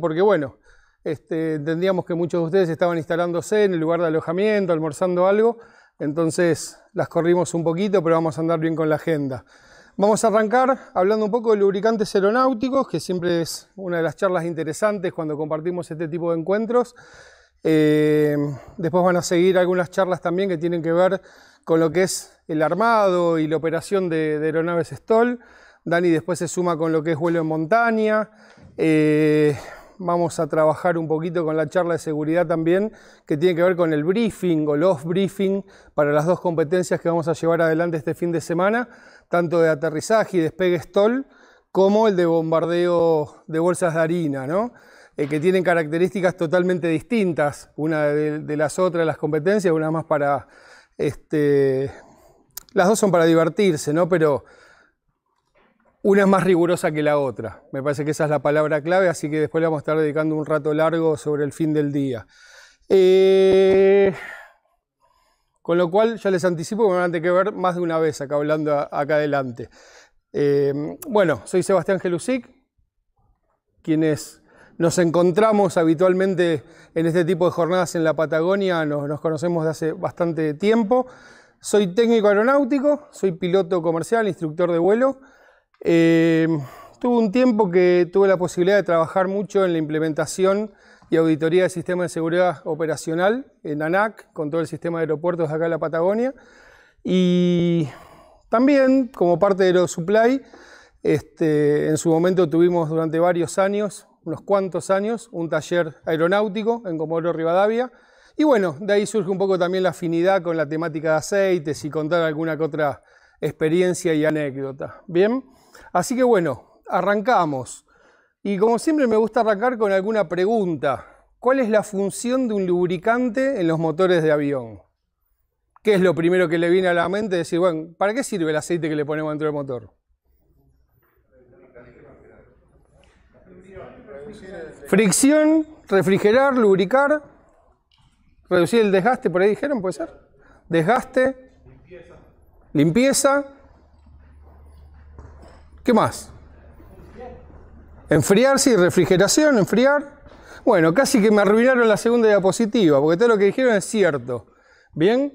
porque bueno, este, entendíamos que muchos de ustedes estaban instalándose en el lugar de alojamiento, almorzando algo, entonces las corrimos un poquito, pero vamos a andar bien con la agenda. Vamos a arrancar hablando un poco de lubricantes aeronáuticos, que siempre es una de las charlas interesantes cuando compartimos este tipo de encuentros. Eh, después van a seguir algunas charlas también que tienen que ver con lo que es el armado y la operación de, de aeronaves STOL. Dani después se suma con lo que es vuelo en montaña. Eh, vamos a trabajar un poquito con la charla de seguridad también, que tiene que ver con el briefing o los briefing para las dos competencias que vamos a llevar adelante este fin de semana, tanto de aterrizaje y despegue stall, como el de bombardeo de bolsas de harina, ¿no? Eh, que tienen características totalmente distintas una de, las otras, las competencias, una más para... Este, las dos son para divertirse, ¿no? Pero una es más rigurosa que la otra. Me parece que esa es la palabra clave, así que después le vamos a estar dedicando un rato largo sobre el fin del día. Eh, con lo cual, ya les anticipo que me van a tener que ver más de una vez acá hablando acá adelante. Eh, bueno, soy Sebastián Gelusic, quienes nos encontramos habitualmente en este tipo de jornadas en la Patagonia, nos, nos conocemos de hace bastante tiempo. Soy técnico aeronáutico, soy piloto comercial, instructor de vuelo. Eh, tuve un tiempo que tuve la posibilidad de trabajar mucho en la implementación y auditoría del sistema de seguridad operacional en ANAC, con todo el sistema de aeropuertos acá en la Patagonia. Y también, como parte de los supply, este, en su momento tuvimos durante varios años, unos cuantos años, un taller aeronáutico en Comodoro Rivadavia. Y bueno, de ahí surge un poco también la afinidad con la temática de aceites y contar alguna que otra experiencia y anécdota. Bien. Así que bueno, arrancamos. Y como siempre me gusta arrancar con alguna pregunta. ¿Cuál es la función de un lubricante en los motores de avión? ¿Qué es lo primero que le viene a la mente? Decir, bueno, ¿para qué sirve el aceite que le ponemos dentro del motor? Fricción, refrigerar, lubricar, reducir el desgaste, por ahí dijeron, ¿puede ser? Desgaste, limpieza, limpieza ¿Qué más? Enfriar, sí, refrigeración, enfriar. Bueno, casi que me arruinaron la segunda diapositiva, porque todo lo que dijeron es cierto. Bien,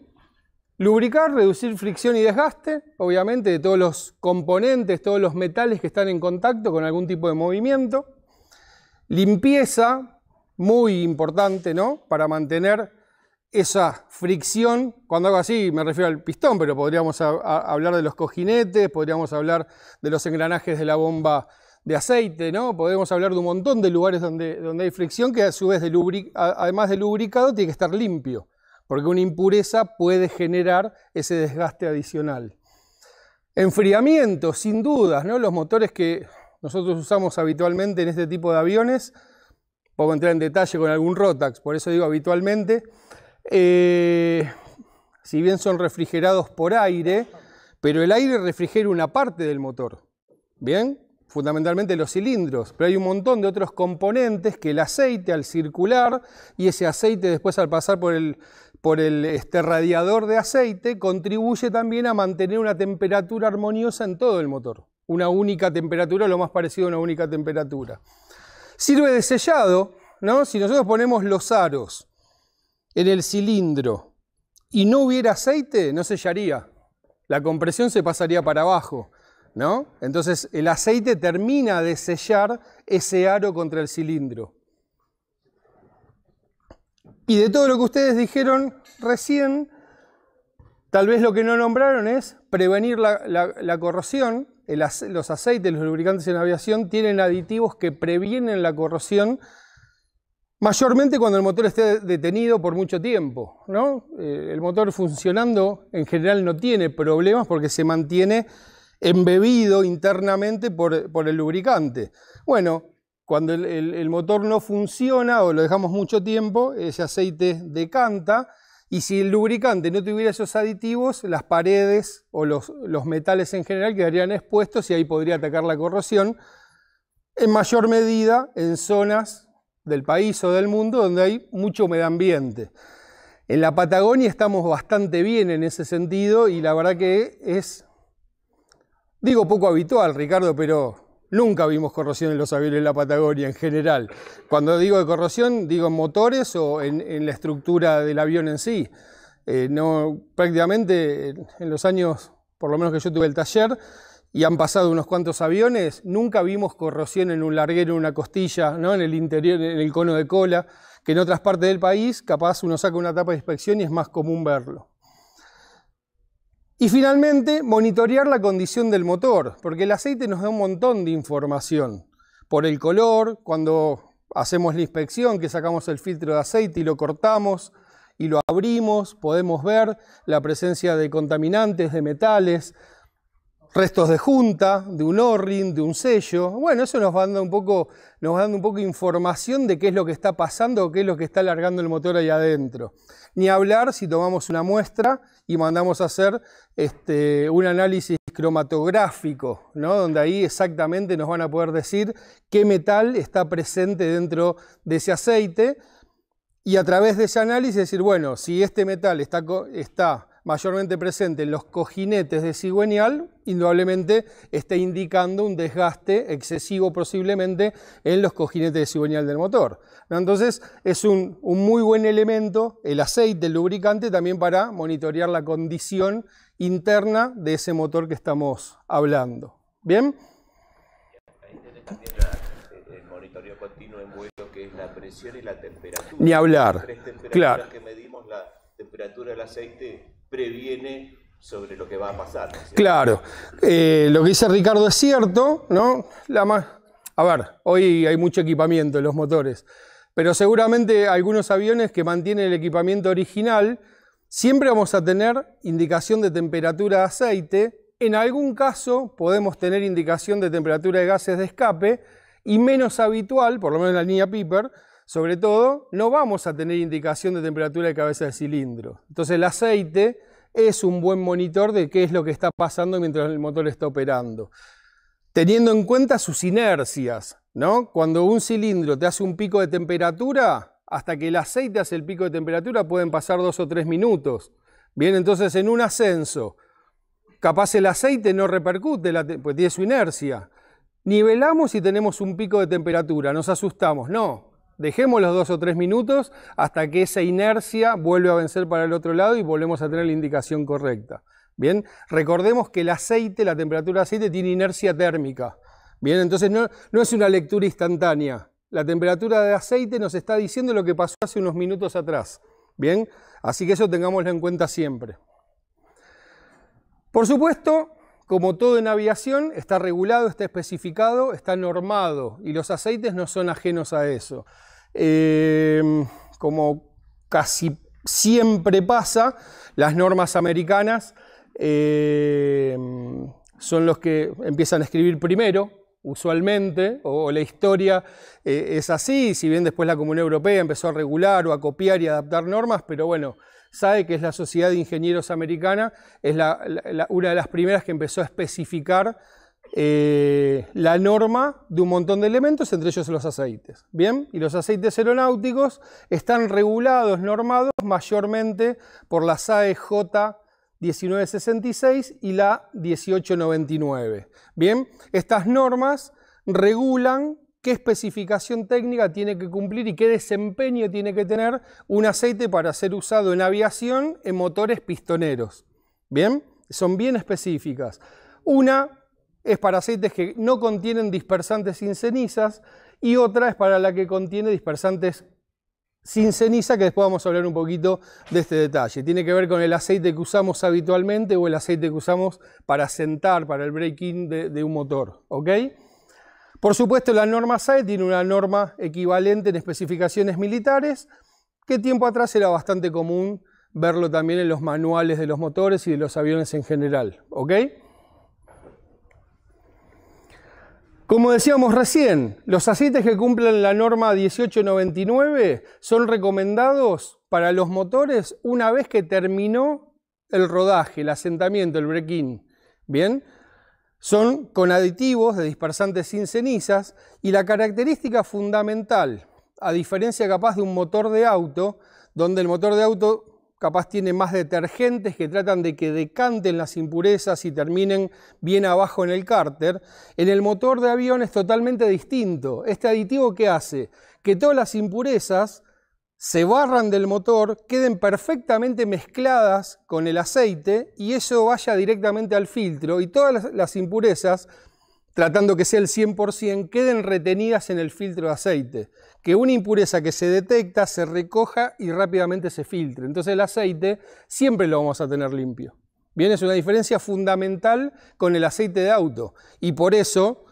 lubricar, reducir fricción y desgaste, obviamente, de todos los componentes, todos los metales que están en contacto con algún tipo de movimiento. Limpieza, muy importante, ¿no? Para mantener esa fricción, cuando hago así me refiero al pistón, pero podríamos hablar de los cojinetes, podríamos hablar de los engranajes de la bomba de aceite, ¿no? Podemos hablar de un montón de lugares donde, donde hay fricción que a su vez, además de lubricado, tiene que estar limpio, porque una impureza puede generar ese desgaste adicional. Enfriamiento, sin dudas, ¿no? Los motores que nosotros usamos habitualmente en este tipo de aviones, puedo entrar en detalle con algún Rotax, por eso digo habitualmente, eh, si bien son refrigerados por aire, pero el aire refrigera una parte del motor. ¿Bien? Fundamentalmente los cilindros, pero hay un montón de otros componentes que el aceite al circular y ese aceite después al pasar por el, por el este, radiador de aceite contribuye también a mantener una temperatura armoniosa en todo el motor. Una única temperatura, lo más parecido a una única temperatura. Sirve de sellado, ¿no? Si nosotros ponemos los aros en el cilindro y no hubiera aceite, no sellaría. La compresión se pasaría para abajo, ¿no? Entonces el aceite termina de sellar ese aro contra el cilindro. Y de todo lo que ustedes dijeron recién, tal vez lo que no nombraron es prevenir la, la, corrosión. los aceites, los lubricantes en aviación tienen aditivos que previenen la corrosión Mayormente cuando el motor esté detenido por mucho tiempo, ¿no? Eh, el motor funcionando en general no tiene problemas porque se mantiene embebido internamente por, el lubricante. Bueno, cuando el, motor no funciona o lo dejamos mucho tiempo, ese aceite decanta y si el lubricante no tuviera esos aditivos, las paredes o los metales en general quedarían expuestos y ahí podría atacar la corrosión en mayor medida en zonas del país o del mundo donde hay mucho medio ambiente. En la Patagonia estamos bastante bien en ese sentido y la verdad que es, digo, poco habitual, Ricardo, pero nunca vimos corrosión en los aviones en la Patagonia en general. Cuando digo de corrosión, digo en motores o en, la estructura del avión en sí. Eh, no, prácticamente en los años, por lo menos que yo tuve el taller, y han pasado unos cuantos aviones, nunca vimos corrosión en un larguero, en una costilla, ¿no? en el interior, en el cono de cola, que en otras partes del país capaz uno saca una tapa de inspección y es más común verlo. Y finalmente, monitorear la condición del motor, porque el aceite nos da un montón de información. Por el color, cuando hacemos la inspección, que sacamos el filtro de aceite y lo cortamos y lo abrimos, podemos ver la presencia de contaminantes, de metales, restos de junta, de un orrin, de un sello. Bueno, eso nos va dando un poco, nos dando un poco información de qué es lo que está pasando, o qué es lo que está alargando el motor ahí adentro. Ni hablar si tomamos una muestra y mandamos a hacer este, un análisis cromatográfico, ¿no? donde ahí exactamente nos van a poder decir qué metal está presente dentro de ese aceite y a través de ese análisis decir, bueno, si este metal está mayormente presente en los cojinetes de cigüeñal, indudablemente esté indicando un desgaste excesivo posiblemente en los cojinetes de cigüeñal del motor. Entonces es un, muy buen elemento el aceite, el lubricante, también para monitorear la condición interna de ese motor que estamos hablando. ¿Bien? continuo en vuelo, que es la presión y la temperatura. Ni hablar. claro. que medimos, la temperatura del aceite previene sobre lo que va a pasar. Claro, eh, lo que dice Ricardo es cierto, ¿no? La A ver, hoy hay mucho equipamiento en los motores, pero seguramente algunos aviones que mantienen el equipamiento original, siempre vamos a tener indicación de temperatura de aceite, en algún caso podemos tener indicación de temperatura de gases de escape y menos habitual, por lo menos en la línea Piper, sobre todo, no vamos a tener indicación de temperatura de cabeza de cilindro. Entonces el aceite es un buen monitor de qué es lo que está pasando mientras el motor está operando. Teniendo en cuenta sus inercias, ¿no? Cuando un cilindro te hace un pico de temperatura, hasta que el aceite hace el pico de temperatura pueden pasar dos o tres minutos. Bien, entonces en un ascenso, capaz el aceite no repercute, pues tiene su inercia. Nivelamos y tenemos un pico de temperatura, nos asustamos. No, Dejemos los dos o tres minutos hasta que esa inercia vuelve a vencer para el otro lado y volvemos a tener la indicación correcta. Bien, recordemos que el aceite, la temperatura de aceite tiene inercia térmica. Bien, entonces no, no es una lectura instantánea. La temperatura de aceite nos está diciendo lo que pasó hace unos minutos atrás. Bien, así que eso tengámoslo en cuenta siempre. Por supuesto, como todo en aviación, está regulado, está especificado, está normado y los aceites no son ajenos a eso. Em, como casi siempre pasa, las normas americanas em, son los que empiezan a escribir primero, usualmente, o, la historia eh, es así, si bien después la Comunidad Europea empezó a regular o a copiar y adaptar normas, pero bueno, SAE, que es la Sociedad de Ingenieros Americana, es una de las primeras que empezó a especificar eh, la norma de un montón de elementos, entre ellos los aceites. Bien, y los aceites aeronáuticos están regulados, normados mayormente por la SAE J. 1966 y la 1899. Bien, estas normas regulan qué especificación técnica tiene que cumplir y qué desempeño tiene que tener un aceite para ser usado en aviación en motores pistoneros. ¿Bien? Son bien específicas. Una es para aceites que no contienen dispersantes sin cenizas y otra es para la que contiene dispersantes sin ceniza, que después vamos a hablar un poquito de este detalle. Tiene que ver con el aceite que usamos habitualmente o el aceite que usamos para sentar, para el breaking de, de un motor. ¿ok? Por supuesto, la norma SAE tiene una norma equivalente en especificaciones militares, que tiempo atrás era bastante común verlo también en los manuales de los motores y de los aviones en general. ¿ok? Como decíamos recién, los aceites que cumplen la norma 1899 son recomendados para los motores una vez que terminó el rodaje, el asentamiento, el break-in. Bien, son con aditivos de dispersantes sin cenizas y la característica fundamental, a diferencia capaz de un motor de auto, donde el motor de auto capaz tiene más detergentes que tratan de que decanten las impurezas y terminen bien abajo en el cárter. En el motor de avión es totalmente distinto. Este aditivo que hace que todas las impurezas se barran del motor, queden perfectamente mezcladas con el aceite y eso vaya directamente al filtro y todas las, impurezas, tratando que sea el 100%, queden retenidas en el filtro de aceite. Que una impureza que se detecta se recoja y rápidamente se filtre. Entonces el aceite siempre lo vamos a tener limpio. Bien, es una diferencia fundamental con el aceite de auto y por eso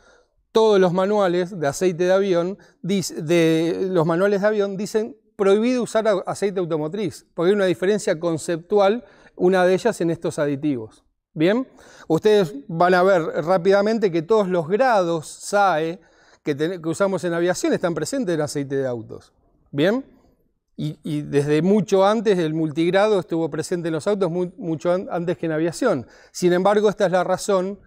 todos los manuales de aceite de avión, de, los manuales de avión dicen prohibido usar aceite automotriz, porque hay una diferencia conceptual, una de ellas en estos aditivos. Bien, ustedes van a ver rápidamente que todos los grados SAE que, usamos en aviación están presentes en aceite de autos. Bien, y, desde mucho antes el multigrado estuvo presente en los autos, mucho antes que en aviación. Sin embargo, esta es la razón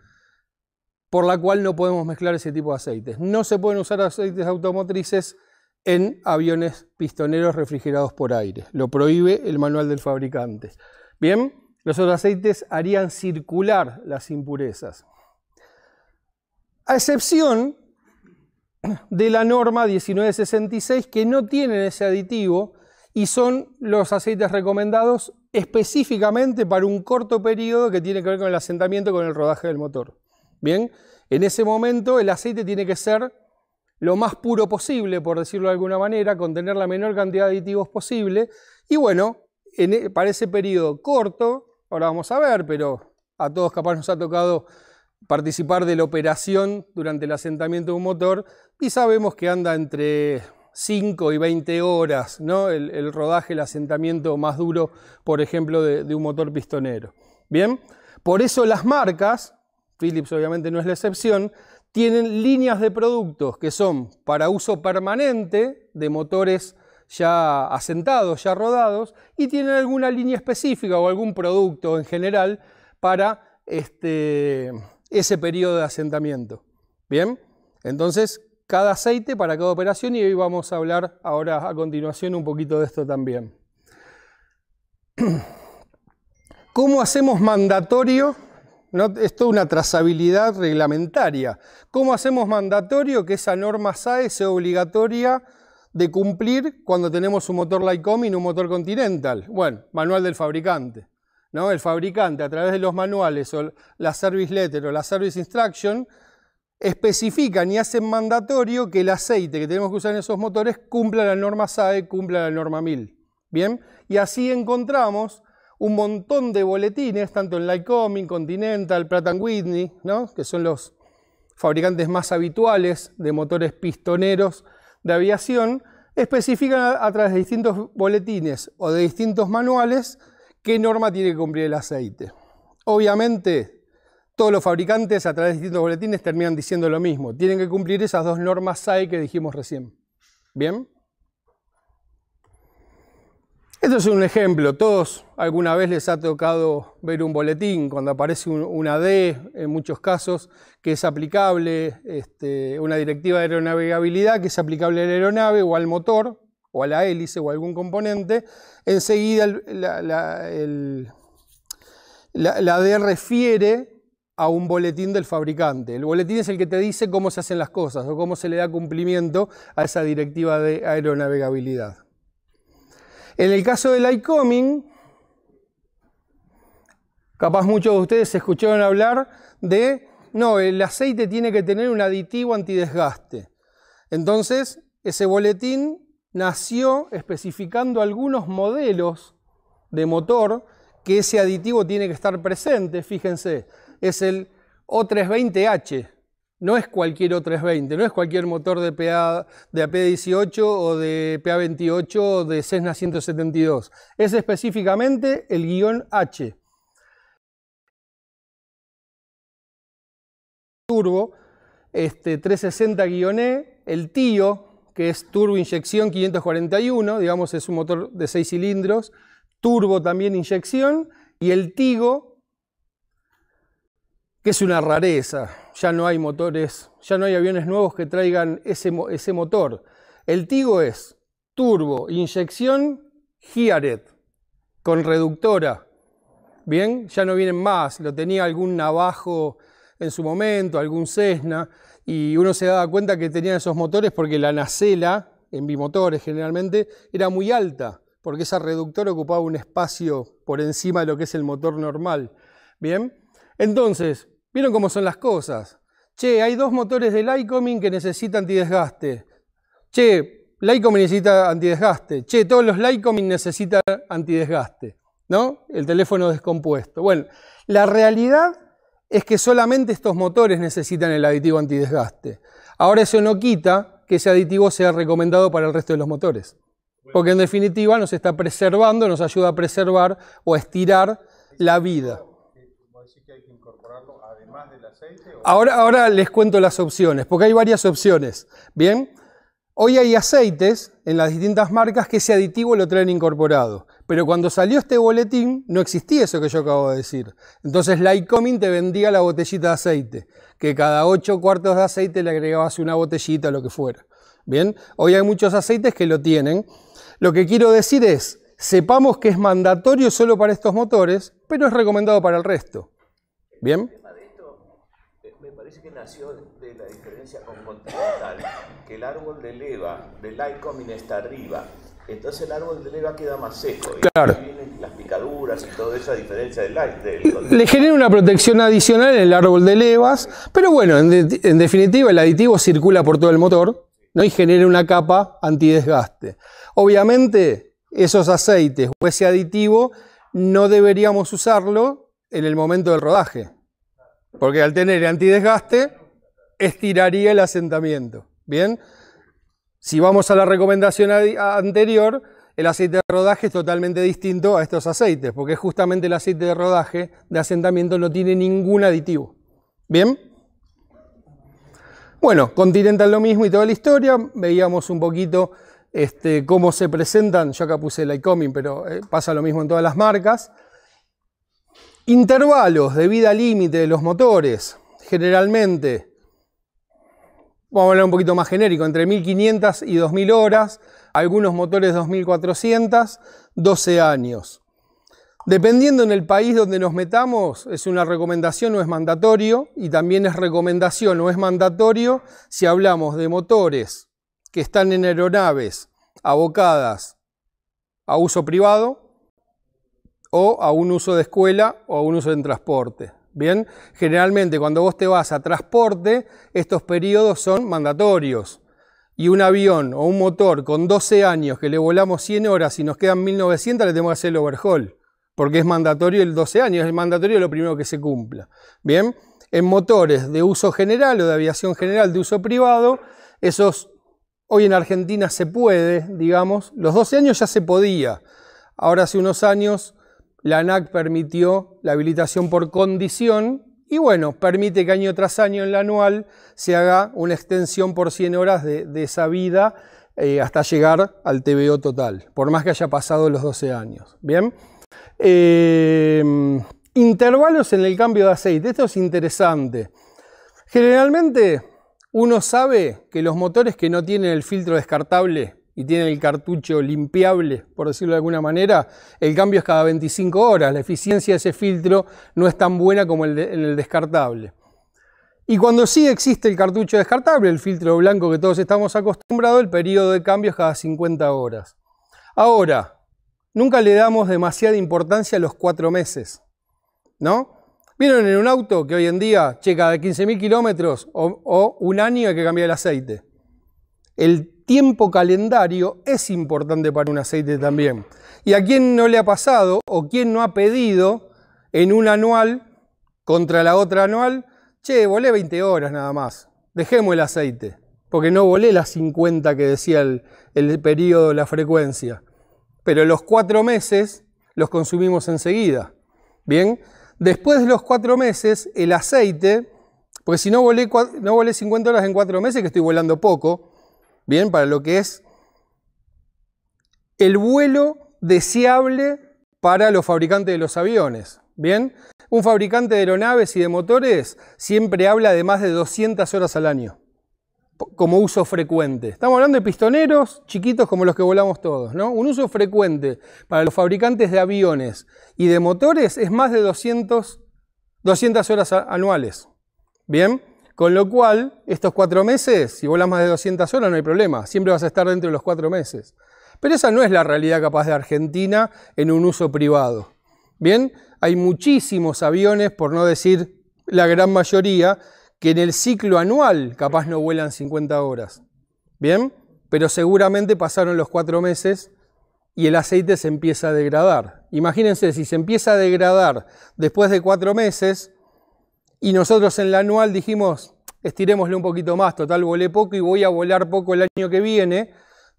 por la cual no podemos mezclar ese tipo de aceites. No se pueden usar aceites automotrices en aviones pistoneros refrigerados por aire. Lo prohíbe el manual del fabricante. Bien, los otros aceites harían circular las impurezas. A excepción de la norma 1966 que no tienen ese aditivo y son los aceites recomendados específicamente para un corto periodo que tiene que ver con el asentamiento, con el rodaje del motor. Bien, en ese momento el aceite tiene que ser lo más puro posible, por decirlo de alguna manera, contener la menor cantidad de aditivos posible. Y bueno, e, para ese periodo corto, ahora vamos a ver, pero a todos capaz nos ha tocado participar de la operación durante el asentamiento de un motor y sabemos que anda entre 5 y 20 horas ¿no? el, rodaje, el asentamiento más duro, por ejemplo, de, de un motor pistonero. Bien, por eso las marcas, Philips obviamente no es la excepción, tienen líneas de productos que son para uso permanente de motores ya asentados, ya rodados, y tienen alguna línea específica o algún producto en general para este, ese periodo de asentamiento. Bien, entonces cada aceite para cada operación y hoy vamos a hablar ahora a continuación un poquito de esto también. ¿Cómo hacemos mandatorio esto es una trazabilidad reglamentaria. ¿Cómo hacemos mandatorio que esa norma SAE sea obligatoria de cumplir cuando tenemos un motor Lycoming, un motor Continental? Bueno, manual del fabricante. ¿no? El fabricante, a través de los manuales o la Service Letter o la Service Instruction, especifican y hacen mandatorio que el aceite que tenemos que usar en esos motores cumpla la norma SAE, cumpla la norma 1000. ¿Bien? Y así encontramos un montón de boletines, tanto en Lycoming, Continental, Pratt Whitney, que son los fabricantes más habituales de motores pistoneros de aviación, especifican a, través de distintos boletines o de distintos manuales qué norma tiene que cumplir el aceite. Obviamente, todos los fabricantes a través de distintos boletines terminan diciendo lo mismo. Tienen que cumplir esas dos normas SAE que dijimos recién. ¿Bien? Esto es un ejemplo. Todos alguna vez les ha tocado ver un boletín cuando aparece una D, en muchos casos, que es aplicable, este, una directiva de aeronavegabilidad que es aplicable a la aeronave o al motor o a la hélice o a algún componente. Enseguida la D refiere a un boletín del fabricante. El boletín es el que te dice cómo se hacen las cosas o cómo se le da cumplimiento a esa directiva de aeronavegabilidad. En el caso del iComing, capaz muchos de ustedes escucharon hablar de, no, el aceite tiene que tener un aditivo antidesgaste. Entonces, ese boletín nació especificando algunos modelos de motor que ese aditivo tiene que estar presente. Fíjense, es el O320H, no es cualquier O320, no es cualquier motor de, PA, de AP18 o de PA28 o de Cessna 172. Es específicamente el guión H. Turbo, este 360-E, el TIO, que es turbo inyección 541, digamos es un motor de 6 cilindros, turbo también inyección, y el Tigo, que es una rareza. Ya no hay motores, ya no hay aviones nuevos que traigan ese, motor. El Tigo es turbo, inyección, Giaret, con reductora. Bien, ya no vienen más. Lo tenía algún navajo en su momento, algún Cessna, y uno se daba cuenta que tenían esos motores porque la nacela, en bimotores generalmente, era muy alta, porque esa reductora ocupaba un espacio por encima de lo que es el motor normal. Bien, entonces, vieron cómo son las cosas. Che, hay dos motores de Lycoming que necesitan antidesgaste. Che, Lycoming necesita antidesgaste. Che, todos los Lycoming necesitan antidesgaste. ¿No? El teléfono descompuesto. Bueno, la realidad es que solamente estos motores necesitan el aditivo antidesgaste. Ahora eso no quita que ese aditivo sea recomendado para el resto de los motores. Porque en definitiva nos está preservando, nos ayuda a preservar o a estirar la vida. Ahora, ahora les cuento las opciones, porque hay varias opciones. Bien, hoy hay aceites en las distintas marcas que ese aditivo lo traen incorporado. Pero cuando salió este boletín no existía eso que yo acabo de decir. Entonces Lycoming te vendía la botellita de aceite, que cada 8 cuartos de aceite le agregabas una botellita, lo que fuera. Bien, hoy hay muchos aceites que lo tienen. Lo que quiero decir es, sepamos que es mandatorio solo para estos motores, pero es recomendado para el resto. ¿Bien? nació de la diferencia con continental, que el árbol de leva, de coming está arriba, entonces el árbol de leva queda más seco. Claro. vienen las picaduras y toda esa diferencia del, Le genera una protección adicional en el árbol de levas, pero bueno, en, definitiva el aditivo circula por todo el motor ¿no? y genera una capa antidesgaste. Obviamente esos aceites o ese aditivo no deberíamos usarlo en el momento del rodaje. Porque al tener antidesgaste, estiraría el asentamiento. Bien, si vamos a la recomendación anterior, el aceite de rodaje es totalmente distinto a estos aceites, porque justamente el aceite de rodaje de asentamiento no tiene ningún aditivo. ¿Bien? Bueno, Continental lo mismo y toda la historia. Veíamos un poquito este, cómo se presentan. Yo acá puse el Icomin, pero eh, pasa lo mismo en todas las marcas. Intervalos de vida límite de los motores, generalmente, vamos a hablar un poquito más genérico, entre 1500 y 2000 horas, algunos motores 2400, 12 años. Dependiendo en el país donde nos metamos, es una recomendación o es mandatorio, y también es recomendación o es mandatorio si hablamos de motores que están en aeronaves abocadas a uso privado, o a un uso de escuela o a un uso en transporte. Bien, generalmente cuando vos te vas a transporte, estos periodos son mandatorios. Y un avión o un motor con 12 años que le volamos 100 horas y nos quedan 1900, le tenemos que hacer el overhaul, porque es mandatorio el 12 años, es mandatorio lo primero que se cumpla. Bien, en motores de uso general o de aviación general de uso privado, esos hoy en Argentina se puede, digamos, los 12 años ya se podía. Ahora hace unos años la ANAC permitió la habilitación por condición y bueno, permite que año tras año en la anual se haga una extensión por 100 horas de, esa vida eh, hasta llegar al TBO total, por más que haya pasado los 12 años. Bien. Em, intervalos en el cambio de aceite. Esto es interesante. Generalmente uno sabe que los motores que no tienen el filtro descartable y tiene el cartucho limpiable, por decirlo de alguna manera, el cambio es cada 25 horas. La eficiencia de ese filtro no es tan buena como el en el descartable. Y cuando sí existe el cartucho descartable, el filtro blanco que todos estamos acostumbrados, el periodo de cambio es cada 50 horas. Ahora, nunca le damos demasiada importancia a los cuatro meses, ¿no? Vieron en un auto que hoy en día, che, cada 15.000 kilómetros o, un año hay que cambiar el aceite. El tiempo calendario es importante para un aceite también. ¿Y a quién no le ha pasado o quién no ha pedido en un anual contra la otra anual? Che, volé 20 horas nada más, dejemos el aceite, porque no volé las 50 que decía el, periodo, la frecuencia. Pero los cuatro meses los consumimos enseguida. Bien, después de los cuatro meses, el aceite, porque si no volé, no volé 50 horas en cuatro meses, que estoy volando poco, Bien, para lo que es el vuelo deseable para los fabricantes de los aviones. Bien, un fabricante de aeronaves y de motores siempre habla de más de 200 horas al año como uso frecuente. Estamos hablando de pistoneros chiquitos como los que volamos todos, ¿no? Un uso frecuente para los fabricantes de aviones y de motores es más de 200, 200 horas anuales. ¿Bien? Con lo cual, estos cuatro meses, si volas más de 200 horas, no hay problema, siempre vas a estar dentro de los cuatro meses. Pero esa no es la realidad capaz de Argentina en un uso privado. Bien, hay muchísimos aviones, por no decir la gran mayoría, que en el ciclo anual capaz no vuelan 50 horas. Bien, pero seguramente pasaron los cuatro meses y el aceite se empieza a degradar. Imagínense, si se empieza a degradar después de cuatro meses, y nosotros en la anual dijimos, estirémosle un poquito más, total volé poco y voy a volar poco el año que viene.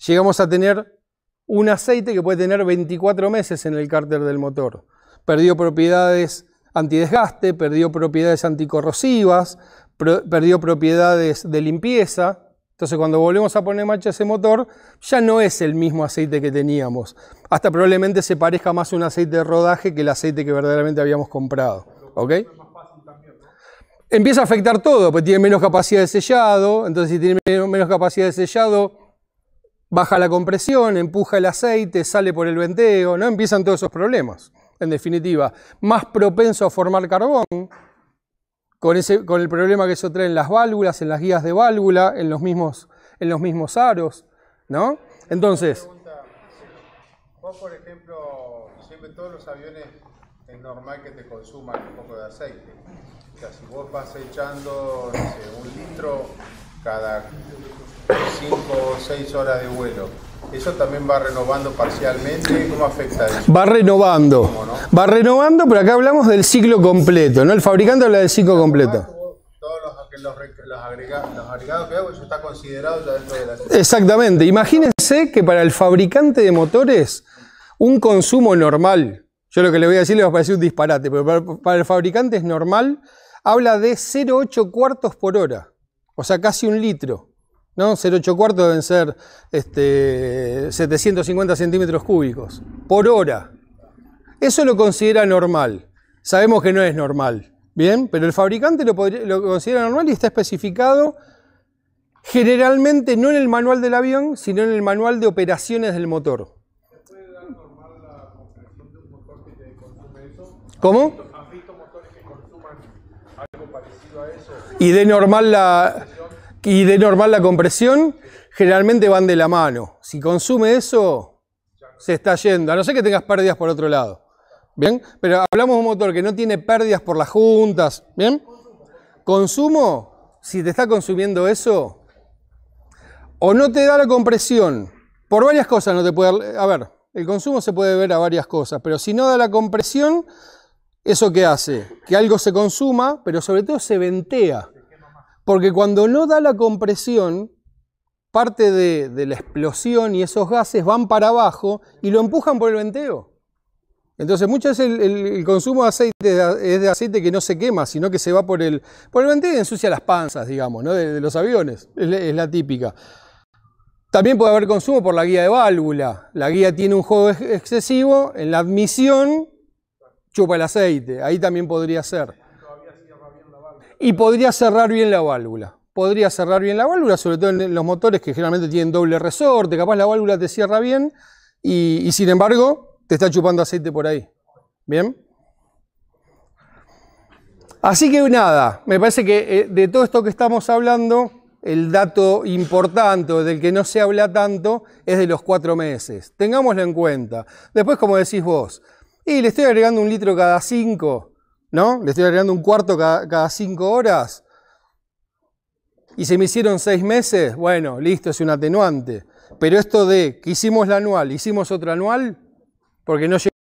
Llegamos a tener un aceite que puede tener 24 meses en el cárter del motor. Perdió propiedades antidesgaste, perdió propiedades anticorrosivas, perdió propiedades de limpieza. Entonces cuando volvemos a poner en marcha ese motor, ya no es el mismo aceite que teníamos. Hasta probablemente se parezca más a un aceite de rodaje que el aceite que verdaderamente habíamos comprado. ¿Ok? empieza a afectar todo, porque tiene menos capacidad de sellado, entonces si tiene menos capacidad de sellado, baja la compresión, empuja el aceite, sale por el venteo, ¿no? Empiezan todos esos problemas, en definitiva. Más propenso a formar carbón, con, ese, con el problema que eso trae en las válvulas, en las guías de válvula, en los mismos, en los mismos aros, ¿no? Entonces... por ejemplo, siempre todos los aviones es normal que te consuman un poco de aceite. O sea, si vos vas echando un litro cada 5 o 6 horas de vuelo, ¿eso también va renovando parcialmente? ¿Cómo afecta eso? Va renovando. Va renovando, pero acá hablamos del ciclo completo, ¿no? El fabricante habla del ciclo completo. Todos los, agregados, que hago, eso está considerado dentro de la... Exactamente. Imagínense que para el fabricante de motores, un consumo normal yo lo que le voy a decir le va a parecer un disparate, pero para el fabricante es normal. Habla de 0,8 cuartos por hora, o sea, casi un litro. ¿no? 0,8 cuartos deben ser este, 750 centímetros cúbicos por hora. Eso lo considera normal. Sabemos que no es normal, ¿bien? Pero el fabricante lo considera normal y está especificado generalmente no en el manual del avión, sino en el manual de operaciones del motor. ¿Cómo? Y de normal la, y de normal la compresión generalmente van de la mano. Si consume eso, se está yendo, a no ser que tengas pérdidas por otro lado. ¿Bien? Pero hablamos de un motor que no tiene pérdidas por las juntas. ¿Bien? Consumo, si te está consumiendo eso, o no te da la compresión, por varias cosas no te puede... A ver, el consumo se puede ver a varias cosas, pero si no da la compresión, ¿Eso qué hace? Que algo se consuma, pero sobre todo se ventea. Porque cuando no da la compresión, parte de, la explosión y esos gases van para abajo y lo empujan por el venteo. Entonces muchas veces el, consumo de aceite es de aceite que no se quema, sino que se va por el, por el venteo y ensucia las panzas, digamos, ¿no? de, los aviones. Es, la típica. También puede haber consumo por la guía de válvula. La guía tiene un juego excesivo en la admisión chupa el aceite, ahí también podría ser. Y podría cerrar bien la válvula. Podría cerrar bien la válvula, sobre todo en los motores que generalmente tienen doble resorte, capaz la válvula te cierra bien y, sin embargo te está chupando aceite por ahí. ¿Bien? Así que nada, me parece que eh, de todo esto que estamos hablando, el dato importante del que no se habla tanto es de los cuatro meses. Tengámoslo en cuenta. Después, como decís vos, y le estoy agregando un litro cada cinco, ¿no? Le estoy agregando un cuarto cada, cinco horas. Y se me hicieron seis meses, bueno, listo, es un atenuante. Pero esto de que hicimos la anual, hicimos otra anual, porque no llegamos.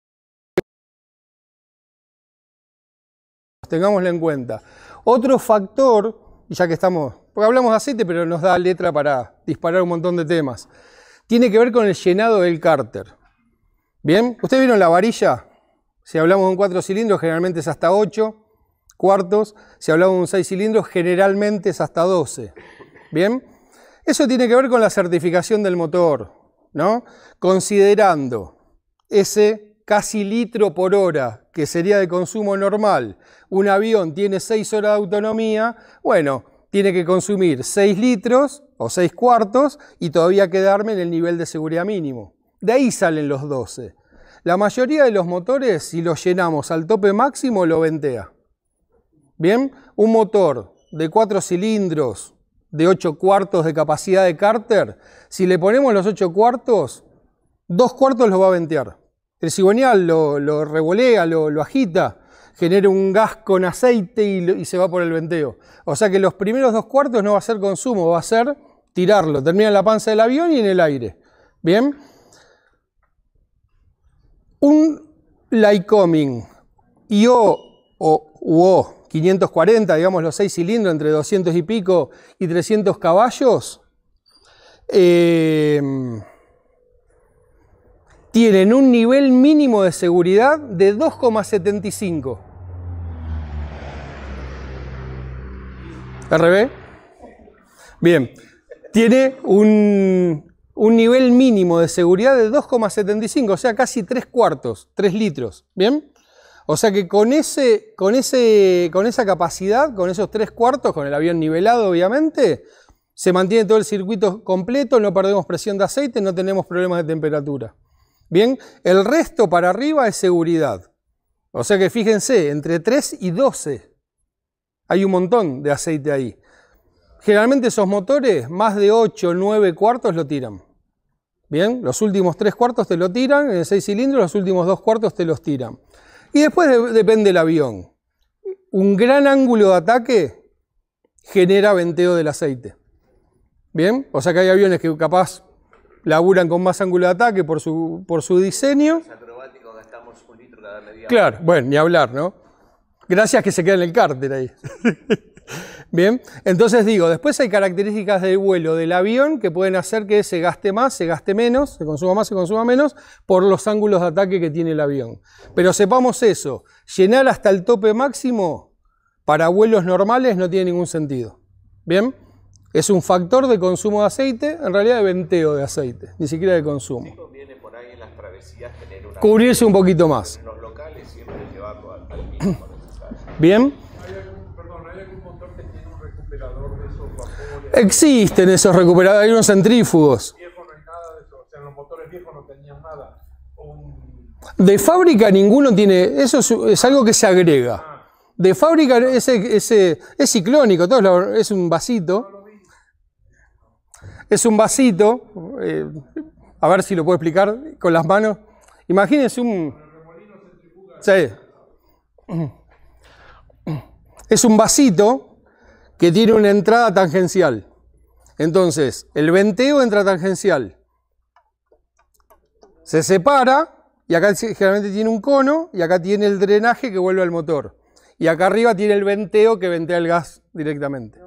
Tengámoslo en cuenta. Otro factor, y ya que estamos, porque hablamos de aceite, pero nos da letra para disparar un montón de temas, tiene que ver con el llenado del cárter. ¿Bien? ¿Ustedes vieron la varilla? Si hablamos de un cuatro cilindros, generalmente es hasta 8 cuartos. Si hablamos de un seis cilindros, generalmente es hasta 12. ¿Bien? Eso tiene que ver con la certificación del motor, ¿no? Considerando ese casi litro por hora que sería de consumo normal, un avión tiene 6 horas de autonomía, bueno, tiene que consumir 6 litros o 6 cuartos y todavía quedarme en el nivel de seguridad mínimo. De ahí salen los 12. La mayoría de los motores, si los llenamos al tope máximo, lo ventea. Bien, un motor de cuatro cilindros de 8 cuartos de capacidad de cárter, si le ponemos los 8 cuartos, dos cuartos lo va a ventear. El cigüeñal lo, lo revolea, lo, agita, genera un gas con aceite y, y, se va por el venteo. O sea que los primeros dos cuartos no va a ser consumo, va a ser tirarlo. Termina en la panza del avión y en el aire. Bien. Un Lycoming IO o UO 540, digamos los 6 cilindros entre 200 y pico y 300 caballos, eh, tienen un nivel mínimo de seguridad de 2,75. ¿RB? Bien, tiene un un nivel mínimo de seguridad de 2,75, o sea, casi 3 cuartos, 3 litros. ¿Bien? O sea que con, ese, con, ese, con esa capacidad, con esos 3 cuartos, con el avión nivelado obviamente, se mantiene todo el circuito completo, no perdemos presión de aceite, no tenemos problemas de temperatura. Bien, el resto para arriba es seguridad. O sea que fíjense, entre 3 y 12 hay un montón de aceite ahí. Generalmente esos motores, más de 8, 9 cuartos lo tiran. Bien, los últimos tres cuartos te lo tiran, en seis cilindros los últimos dos cuartos te los tiran. Y después depende el avión. Un gran ángulo de ataque genera venteo del aceite. Bien, o sea que hay aviones que capaz laburan con más ángulo de ataque por su, por su diseño. litro cada Claro, bueno, ni hablar, ¿no? Gracias que se queda en el cárter ahí. Bien, entonces digo, después hay características del vuelo del avión que pueden hacer que se gaste más, se gaste menos, se consuma más, se consuma menos, por los ángulos de ataque que tiene el avión. Pero sepamos eso, llenar hasta el tope máximo para vuelos normales no tiene ningún sentido. Bien, es un factor de consumo de aceite, en realidad de venteo de aceite, ni siquiera de consumo. Cubrirse un poquito más. los locales siempre Bien. Existen esos recuperadores, hay unos centrífugos. De fábrica ninguno tiene, eso es, algo que se agrega. De fábrica ese, ese, es ciclónico, todo es, un vasito. Es un vasito, eh, a ver si lo puedo explicar con las manos. Imagínense un... Sí. Es un vasito que tiene una entrada tangencial. Entonces, el venteo entra tangencial. Se separa y acá generalmente tiene un cono y acá tiene el drenaje que vuelve al motor. Y acá arriba tiene el venteo que ventea el gas directamente.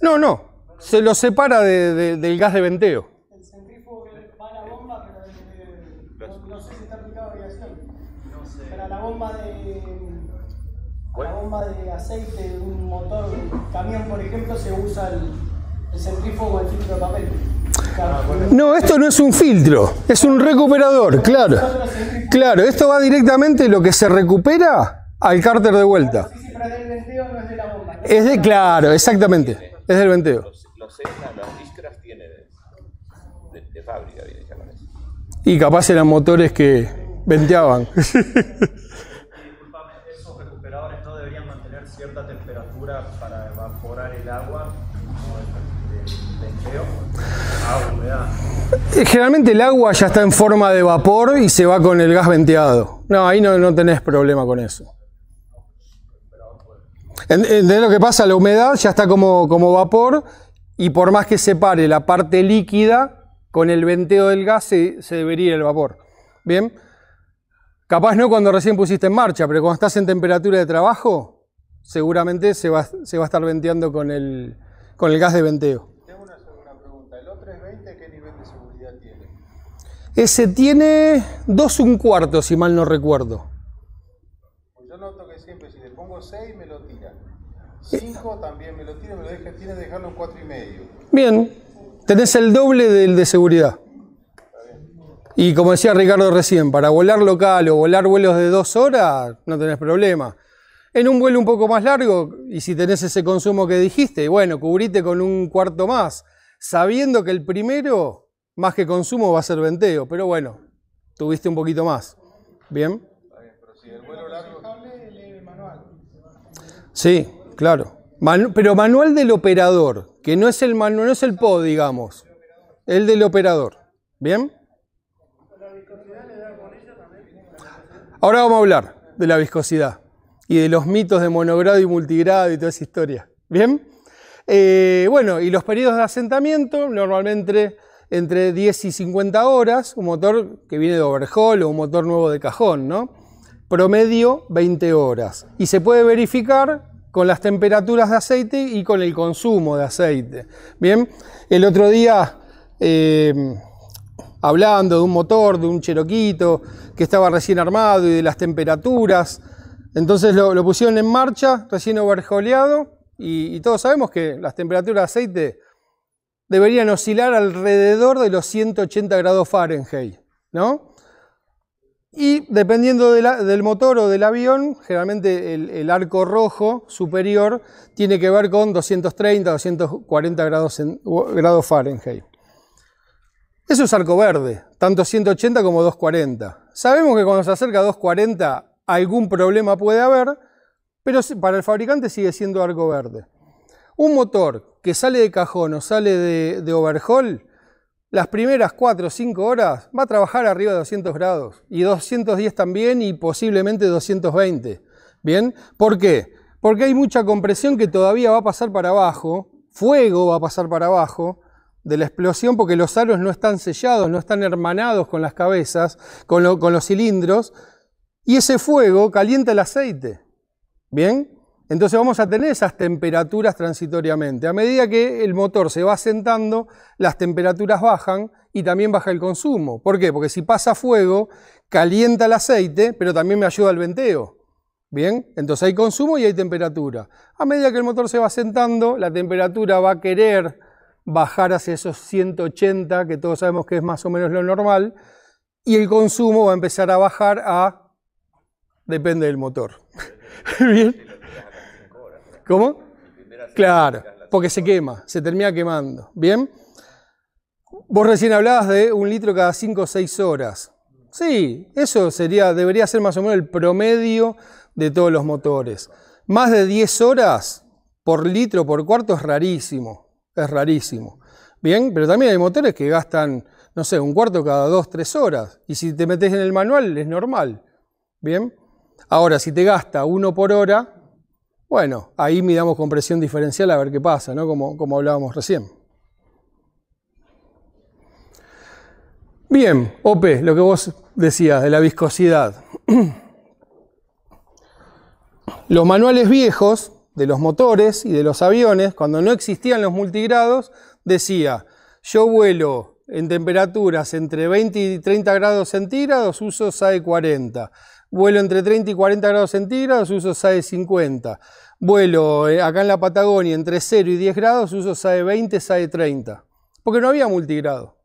No, no, se lo separa del gas de venteo. La bomba de aceite de un motor, camión, por ejemplo, se usa el, el centrífugo o el filtro de papel. Ah, no, esto no es un filtro, es un recuperador, claro. Este claro, esto va directamente lo que se recupera al cárter de vuelta. Es de, claro, exactamente, es del venteo. Los las discras tiene de, fábrica, Y capaz eran motores que venteaban. refrigeradores no deberían mantener cierta temperatura para evaporar el agua agua, ah, humedad? Eh, generalmente el agua ya está en forma de vapor y se va con el gas venteado. No, ahí no, tenés problema con eso. ¿Entendés lo que pasa? La humedad ya está como, como vapor y por más que se pare la parte líquida, con el venteo del gas se, se debería el vapor. ¿Bien? Capaz no cuando recién pusiste en marcha, pero cuando estás en temperatura de trabajo, seguramente se va, a estar venteando con el, gas de venteo. Tengo una, segunda pregunta. el otro es 20, qué nivel de seguridad tiene? Ese tiene 2 un cuarto, si mal no recuerdo. Pues yo noto que siempre, si le pongo 6, me lo tira. 5 eh. también me lo tira, me lo deja, tiene dejarlo en 4,5. Bien. Tenés el doble del de seguridad. Y como decía Ricardo recién, para volar local o volar vuelos de dos horas, no tenés problema. En un vuelo un poco más largo, y si tenés ese consumo que dijiste, bueno, cubrite con un cuarto más, sabiendo que el primero, más que consumo, va a ser venteo, pero bueno, tuviste un poquito más. ¿Bien? Sí, claro. pero manual del operador, que no es el manual, no es el PO, digamos. El del operador. ¿Bien? Ahora vamos a hablar de la viscosidad y de los mitos de monogrado y multigrado y toda esa historia. ¿Bien? Eh, bueno, y los periodos de asentamiento, normalmente entre 10 y 50 horas, un motor que viene de overhaul o un motor nuevo de cajón, ¿no? Promedio 20 horas. Y se puede verificar con las temperaturas de aceite y con el consumo de aceite. Bien, el otro día eh, hablando de un motor, de un cheroquito que estaba recién armado y de las temperaturas. Entonces lo, pusieron en marcha, recién overjoleado, y, todos sabemos que las temperaturas de aceite deberían oscilar alrededor de los 180 grados Fahrenheit, ¿no? Y dependiendo del motor o del avión, generalmente el, arco rojo superior tiene que ver con 230, 240 grados, en, grados Fahrenheit. Eso es arco verde, tanto 180 como 240. Sabemos que cuando se acerca a 240 algún problema puede haber, pero para el fabricante sigue siendo arco verde. Un motor que sale de cajón o sale de, overhaul, las primeras 4 o 5 horas va a trabajar arriba de 200 grados y 210 también y posiblemente 220. ¿Bien? ¿Por qué? Porque hay mucha compresión que todavía va a pasar para abajo, fuego va a pasar para abajo, de la explosión porque los aros no están sellados, no están hermanados con las cabezas, con, los cilindros, y ese fuego calienta el aceite. ¿Bien? Entonces vamos a tener esas temperaturas transitoriamente. A medida que el motor se va asentando, las temperaturas bajan y también baja el consumo. ¿Por qué? Porque si pasa fuego, calienta el aceite, pero también me ayuda al venteo. Bien, entonces hay consumo y hay temperatura. A medida que el motor se va asentando, la temperatura va a querer bajar hacia esos 180, que todos sabemos que es más o menos lo normal, y el consumo va a empezar a bajar a, depende del motor. ¿Bien? ¿Cómo? Claro, porque se quema, se termina quemando. ¿Bien? Vos recién hablabas de un litro cada 5 o 6 horas. Sí, eso sería, debería ser más o menos el promedio de todos los motores. Más de 10 horas por litro por cuarto es rarísimo es rarísimo. Bien, pero también hay motores que gastan, no sé, un cuarto cada dos, tres horas. Y si te metes en el manual es normal. Bien, ahora si te gasta uno por hora, bueno, ahí miramos compresión diferencial a ver qué pasa, ¿no? Como, como hablábamos recién. Bien, OP, lo que vos decías de la viscosidad. Los manuales viejos de los motores y de los aviones, cuando no existían los multigrados, decía, yo vuelo en temperaturas entre 20 y 30 grados centígrados, uso SAE 40. Vuelo entre 30 y 40 grados centígrados, uso SAE 50. Vuelo eh, acá en la Patagonia entre 0 y 10 grados, uso SAE 20, SAE 30. Porque no había multigrado.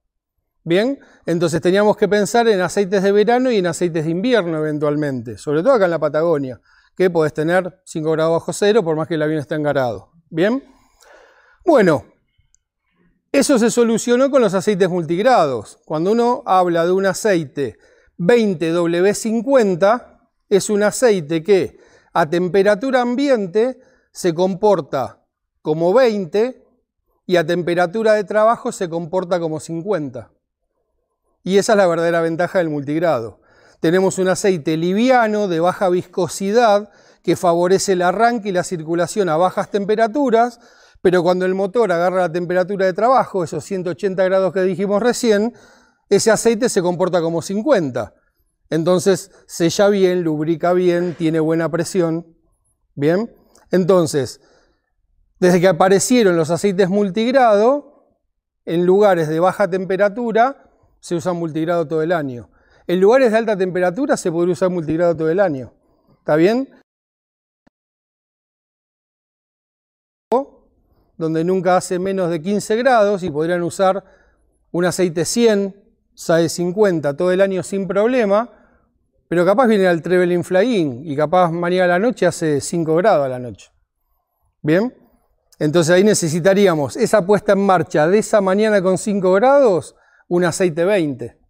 Bien, entonces teníamos que pensar en aceites de verano y en aceites de invierno eventualmente, sobre todo acá en la Patagonia que podés tener 5 grados bajo cero por más que el avión esté engarado. ¿Bien? Bueno, eso se solucionó con los aceites multigrados. Cuando uno habla de un aceite 20W50, es un aceite que a temperatura ambiente se comporta como 20 y a temperatura de trabajo se comporta como 50. Y esa es la verdadera ventaja del multigrado. Tenemos un aceite liviano de baja viscosidad que favorece el arranque y la circulación a bajas temperaturas, pero cuando el motor agarra la temperatura de trabajo, esos 180 grados que dijimos recién, ese aceite se comporta como 50. Entonces sella bien, lubrica bien, tiene buena presión. ¿Bien? Entonces, desde que aparecieron los aceites multigrado, en lugares de baja temperatura, se usa multigrado todo el año. En lugares de alta temperatura se podría usar multigrado todo el año. ¿Está bien? Donde nunca hace menos de 15 grados y podrían usar un aceite 100, SAE 50 todo el año sin problema, pero capaz viene al Trevelin Flying y capaz mañana a la noche hace 5 grados a la noche. ¿Bien? Entonces ahí necesitaríamos esa puesta en marcha de esa mañana con 5 grados, un aceite 20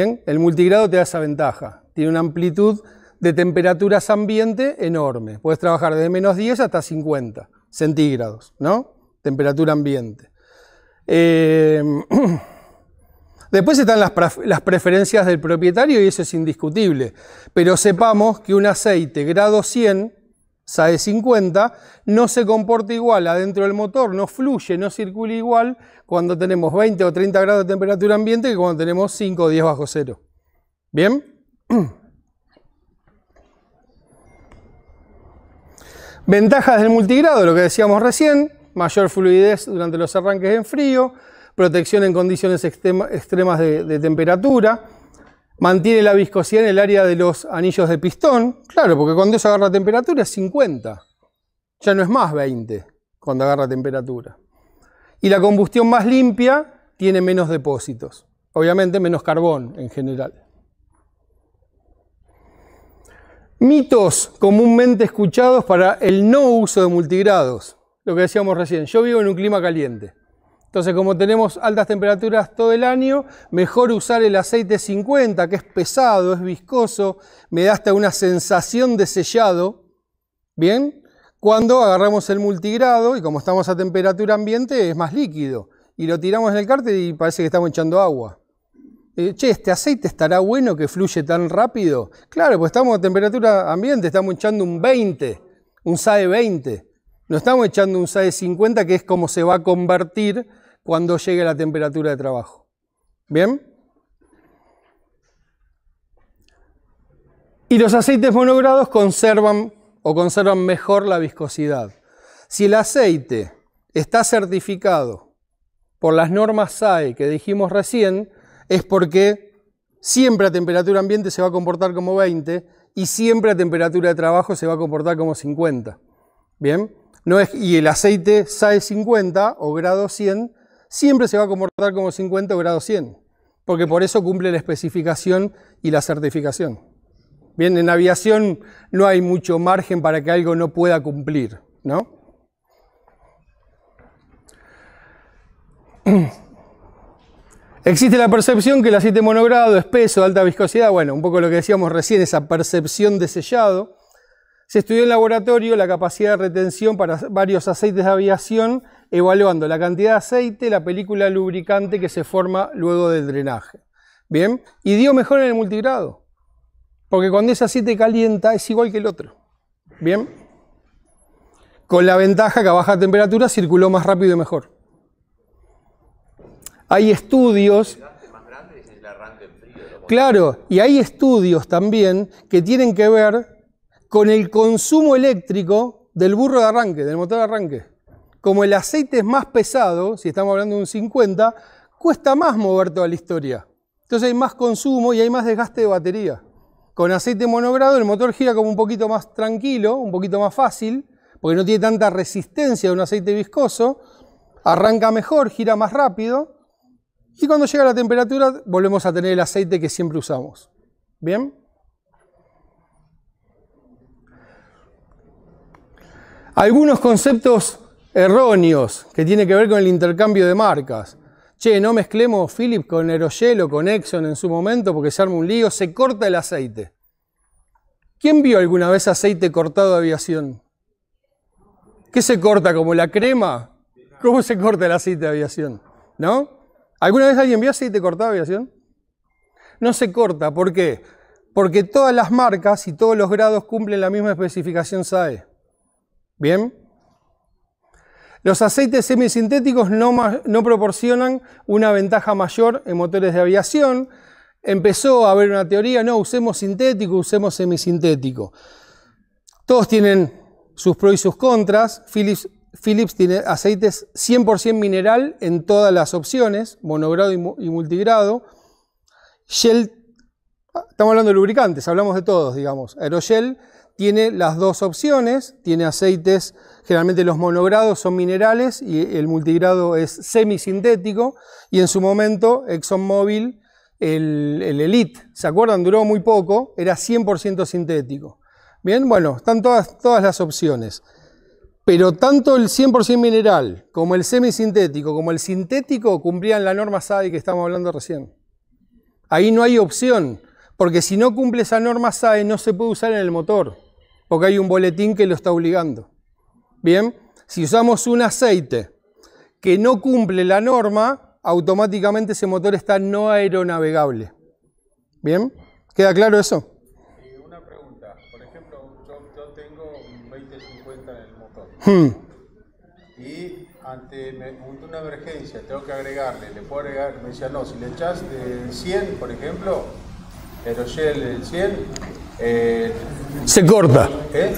el multigrado te da esa ventaja. Tiene una amplitud de temperaturas ambiente enorme. Puedes trabajar desde menos 10 hasta 50 centígrados, ¿no? Temperatura ambiente. Em, después están las, las, preferencias del propietario y eso es indiscutible. Pero sepamos que un aceite grado 100 SAE 50 no se comporta igual adentro del motor, no fluye, no circula igual cuando tenemos 20 o 30 grados de temperatura ambiente que cuando tenemos 5 o 10 bajo cero. ¿Bien? Ventajas del multigrado, lo que decíamos recién, mayor fluidez durante los arranques en frío, protección en condiciones extremas de temperatura, mantiene la viscosidad en el área de los anillos de pistón. Claro, porque cuando eso agarra temperatura es 50. Ya no es más 20 cuando agarra temperatura. Y la combustión más limpia tiene menos depósitos. Obviamente menos carbón en general. Mitos comúnmente escuchados para el no uso de multigrados. Lo que decíamos recién, yo vivo en un clima caliente. Entonces, como tenemos altas temperaturas todo el año, mejor usar el aceite 50, que es pesado, es viscoso, me da hasta una sensación de sellado, ¿bien? Cuando agarramos el multigrado y como estamos a temperatura ambiente, es más líquido. Y lo tiramos en el cárter y parece que estamos echando agua. Eh, che, ¿este aceite estará bueno que fluye tan rápido? Claro, pues estamos a temperatura ambiente, estamos echando un 20, un SAE 20. No estamos echando un SAE 50, que es como se va a convertir cuando llegue la temperatura de trabajo. ¿Bien? Y los aceites monogrados conservan o conservan mejor la viscosidad. Si el aceite está certificado por las normas SAE que dijimos recién, es porque siempre a temperatura ambiente se va a comportar como 20 y siempre a temperatura de trabajo se va a comportar como 50. ¿Bien? No es, y el aceite SAE 50 o grado 100 siempre se va a comportar como 50 grados 100, porque por eso cumple la especificación y la certificación. Bien, en aviación no hay mucho margen para que algo no pueda cumplir, ¿no? Existe la percepción que el aceite monogrado es de alta viscosidad, bueno, un poco lo que decíamos recién, esa percepción de sellado. Se estudió en laboratorio la capacidad de retención para varios aceites de aviación evaluando la cantidad de aceite, la película lubricante que se forma luego del drenaje. Bien, y dio mejor en el multigrado, porque cuando ese aceite calienta es igual que el otro. Bien, con la ventaja que a baja temperatura circuló más rápido y mejor. Hay estudios. Claro, y hay estudios también que tienen que ver con el consumo eléctrico del burro de arranque, del motor de arranque como el aceite es más pesado, si estamos hablando de un 50, cuesta más mover toda la historia. Entonces hay más consumo y hay más desgaste de batería. Con aceite monogrado el motor gira como un poquito más tranquilo, un poquito más fácil, porque no tiene tanta resistencia de un aceite viscoso, arranca mejor, gira más rápido, y cuando llega la temperatura volvemos a tener el aceite que siempre usamos. ¿Bien? Algunos conceptos erróneos que tiene que ver con el intercambio de marcas. Che, no mezclemos Philips con Aeroshell o con Exxon en su momento porque se arma un lío, se corta el aceite. ¿Quién vio alguna vez aceite cortado de aviación? ¿Qué se corta? ¿Como la crema? ¿Cómo se corta el aceite de aviación? ¿No? ¿Alguna vez alguien vio aceite cortado de aviación? No se corta, ¿por qué? Porque todas las marcas y todos los grados cumplen la misma especificación SAE. ¿Bien? Los aceites semisintéticos no, no proporcionan una ventaja mayor en motores de aviación. Empezó a haber una teoría, no, usemos sintético, usemos semisintético. Todos tienen sus pros y sus contras. Philips, tiene aceites 100% mineral en todas las opciones, monogrado y, y, multigrado. Shell, estamos hablando de lubricantes, hablamos de todos, digamos. Aeroshell tiene las dos opciones, tiene aceites Generalmente los monogrados son minerales y el multigrado es semisintético. Y en su momento ExxonMobil, el, el Elite, ¿se acuerdan? Duró muy poco, era 100% sintético. Bien, bueno, están todas, todas las opciones. Pero tanto el 100% mineral como el semisintético como el sintético cumplían la norma SAE que estamos hablando recién. Ahí no hay opción, porque si no cumple esa norma SAE no se puede usar en el motor, porque hay un boletín que lo está obligando. Bien, si usamos un aceite que no cumple la norma, automáticamente ese motor está no aeronavegable. Bien, ¿queda claro eso? una pregunta, por ejemplo, yo, tengo un 2050 en el motor. Hmm. Y ante una emergencia, tengo que agregarle, le puedo agregar, me decía, no, si le echaste el 100, por ejemplo, Aeroshell el 100, eh, se corta.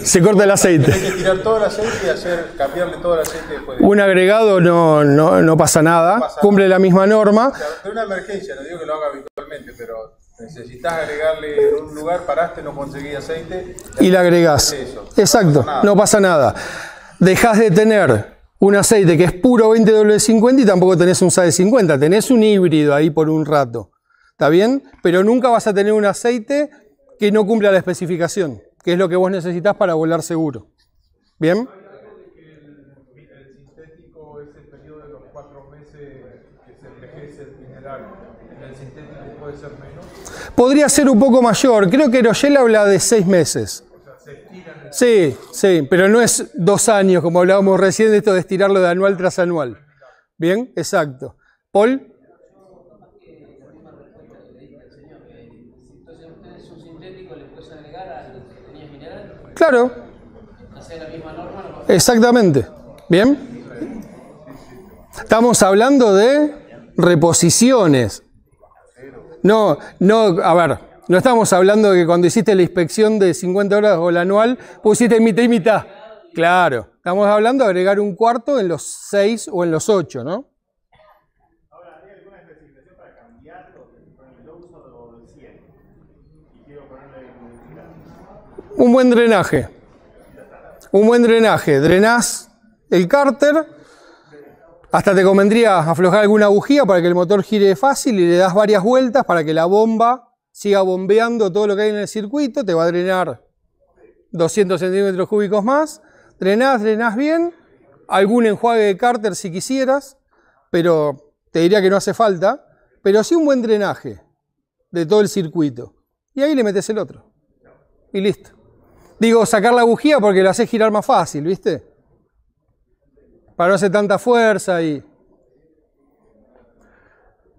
Se corta el aceite. Hay que tirar todo el aceite y hacer, cambiarle todo el aceite después. De... Un agregado no, no, no pasa nada, cumple la misma norma. De una emergencia, no digo que lo haga habitualmente, pero necesitas agregarle en un lugar, paraste, no conseguí aceite. Y le agregás. Exacto, no pasa nada. Dejas de tener un aceite que es puro 20W50 y tampoco tenés un SAE 50, tenés un híbrido ahí por un rato. ¿Está bien? Pero nunca vas a tener un aceite que no cumpla la especificación, que es lo que vos necesitas para volar seguro. ¿Bien? el el el el sintético sintético es de los meses que puede ser Podría ser un poco mayor. Creo que Eroyel habla de seis meses. Sí, sí, pero no es dos años, como hablábamos recién, de esto de estirarlo de anual tras anual. Bien, exacto. Paul. Claro. Exactamente. ¿Bien? Estamos hablando de reposiciones. No, no, a ver, no estamos hablando de que cuando hiciste la inspección de 50 horas o la anual pusiste mitad y mitad. Claro, estamos hablando de agregar un cuarto en los 6 o en los 8, ¿no? Un buen drenaje. Un buen drenaje. Drenás el cárter. Hasta te convendría aflojar alguna bujía para que el motor gire fácil y le das varias vueltas para que la bomba siga bombeando todo lo que hay en el circuito. Te va a drenar 200 centímetros cúbicos más. Drenás, drenás bien. Algún enjuague de cárter si quisieras, pero te diría que no hace falta. Pero sí un buen drenaje de todo el circuito. Y ahí le metes el otro. Y listo. Digo, sacar la bujía porque la hace girar más fácil, ¿viste? Para no hacer tanta fuerza y...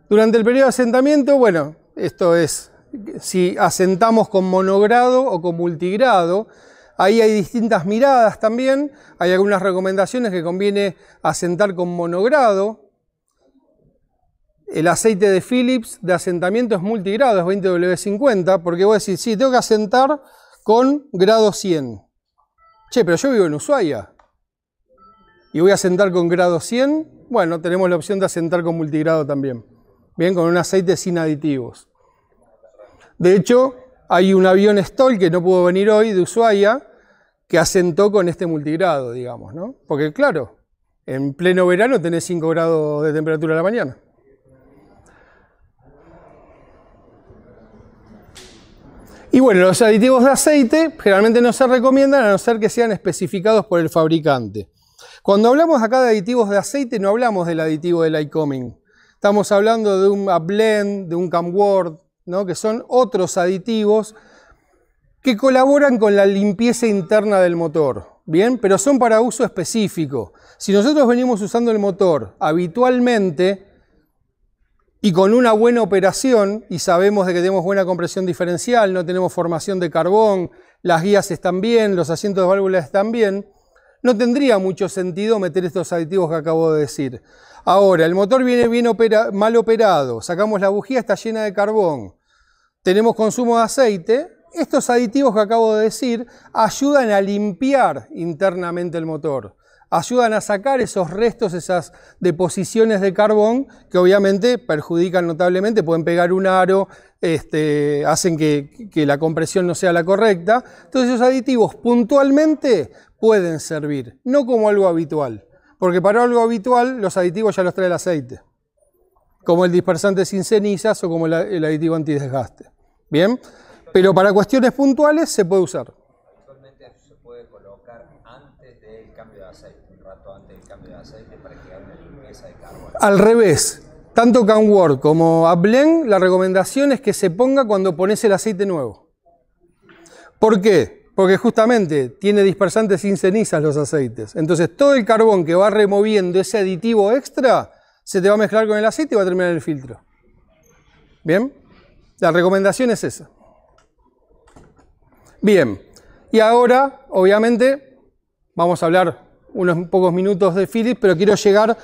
Durante el periodo de asentamiento, bueno, esto es, si asentamos con monogrado o con multigrado, ahí hay distintas miradas también, hay algunas recomendaciones que conviene asentar con monogrado. El aceite de Philips de asentamiento es multigrado, es 20W50, porque voy a decir, sí, tengo que asentar con grado 100. Che, pero yo vivo en Ushuaia. Y voy a asentar con grado 100. Bueno, tenemos la opción de asentar con multigrado también. Bien, con un aceite sin aditivos. De hecho, hay un avión Stoll que no pudo venir hoy de Ushuaia que asentó con este multigrado, digamos, ¿no? Porque claro, en pleno verano tenés 5 grados de temperatura a la mañana. Y bueno, los aditivos de aceite generalmente no se recomiendan a no ser que sean especificados por el fabricante. Cuando hablamos acá de aditivos de aceite, no hablamos del aditivo de Lycoming. Estamos hablando de un blend, de un Camword, ¿no? que son otros aditivos que colaboran con la limpieza interna del motor, ¿bien? Pero son para uso específico. Si nosotros venimos usando el motor habitualmente, y con una buena operación, y sabemos de que tenemos buena compresión diferencial, no tenemos formación de carbón, las guías están bien, los asientos de válvulas están bien, no tendría mucho sentido meter estos aditivos que acabo de decir. Ahora, el motor viene bien mal operado, sacamos la bujía, está llena de carbón, tenemos consumo de aceite, estos aditivos que acabo de decir ayudan a limpiar internamente el motor ayudan a sacar esos restos, esas deposiciones de carbón que obviamente perjudican notablemente, pueden pegar un aro, este, hacen que, la compresión no sea la correcta. Entonces esos aditivos puntualmente pueden servir, no como algo habitual, porque para algo habitual los aditivos ya los trae el aceite, como el dispersante sin cenizas o como el aditivo antidesgaste. Bien, pero para cuestiones puntuales se puede usar. Al revés, tanto Canword como Ablen, la recomendación es que se ponga cuando pones el aceite nuevo. ¿Por qué? Porque justamente tiene dispersantes sin cenizas los aceites. Entonces todo el carbón que va removiendo ese aditivo extra se te va a mezclar con el aceite y va a terminar el filtro. ¿Bien? La recomendación es esa. Bien, y ahora, obviamente, vamos a hablar unos pocos minutos de Philips, pero quiero llegar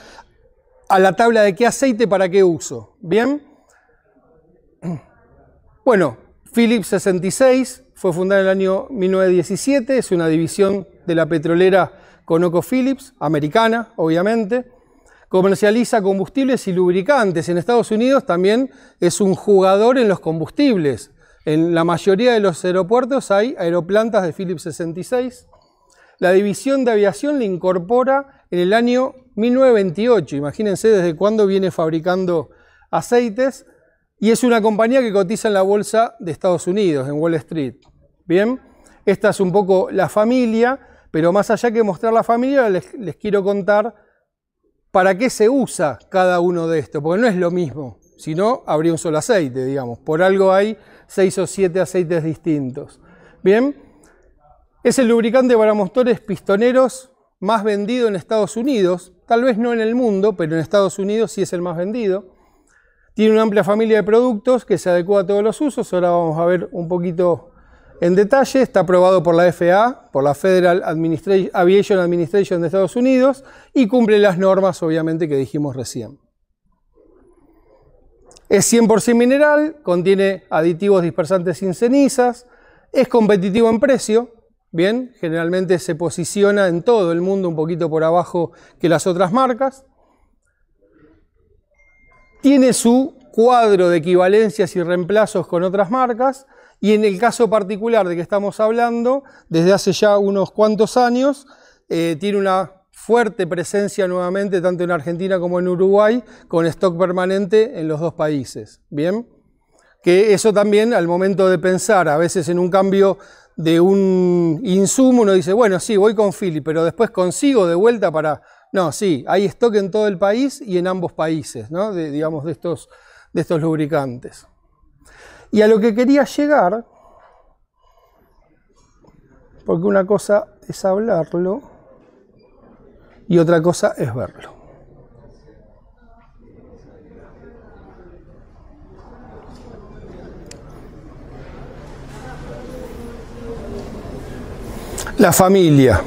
a la tabla de qué aceite para qué uso. Bien. Bueno, Philips 66 fue fundada en el año 1917, es una división de la petrolera Conoco ConocoPhillips, americana, obviamente. Comercializa combustibles y lubricantes. En Estados Unidos también es un jugador en los combustibles. En la mayoría de los aeropuertos hay aeroplantas de Philips 66. La división de aviación le incorpora en el año 1928, imagínense desde cuándo viene fabricando aceites y es una compañía que cotiza en la bolsa de Estados Unidos, en Wall Street. Bien, esta es un poco la familia, pero más allá que mostrar la familia, les, quiero contar para qué se usa cada uno de estos, porque no es lo mismo, si no, habría un solo aceite, digamos. Por algo hay seis o siete aceites distintos. Bien, es el lubricante para motores pistoneros más vendido en Estados Unidos Tal vez no en el mundo, pero en Estados Unidos sí es el más vendido. Tiene una amplia familia de productos que se adecua a todos los usos. Ahora vamos a ver un poquito en detalle. Está aprobado por la FAA, por la Federal Aviation Administration de Estados Unidos y cumple las normas, obviamente, que dijimos recién. Es 100% mineral, contiene aditivos dispersantes sin cenizas, es competitivo en precio, Bien, generalmente se posiciona en todo el mundo un poquito por abajo que las otras marcas. Tiene su cuadro de equivalencias y reemplazos con otras marcas. Y en el caso particular de que estamos hablando, desde hace ya unos cuantos años, eh, tiene una fuerte presencia nuevamente tanto en Argentina como en Uruguay, con stock permanente en los dos países. Bien, que eso también al momento de pensar a veces en un cambio de un insumo, uno dice, bueno, sí, voy con Philly, pero después consigo de vuelta para... No, sí, hay stock en todo el país y en ambos países, ¿no? digamos, de estos, de estos lubricantes. Y a lo que quería llegar, porque una cosa es hablarlo y otra cosa es verlo. la familia.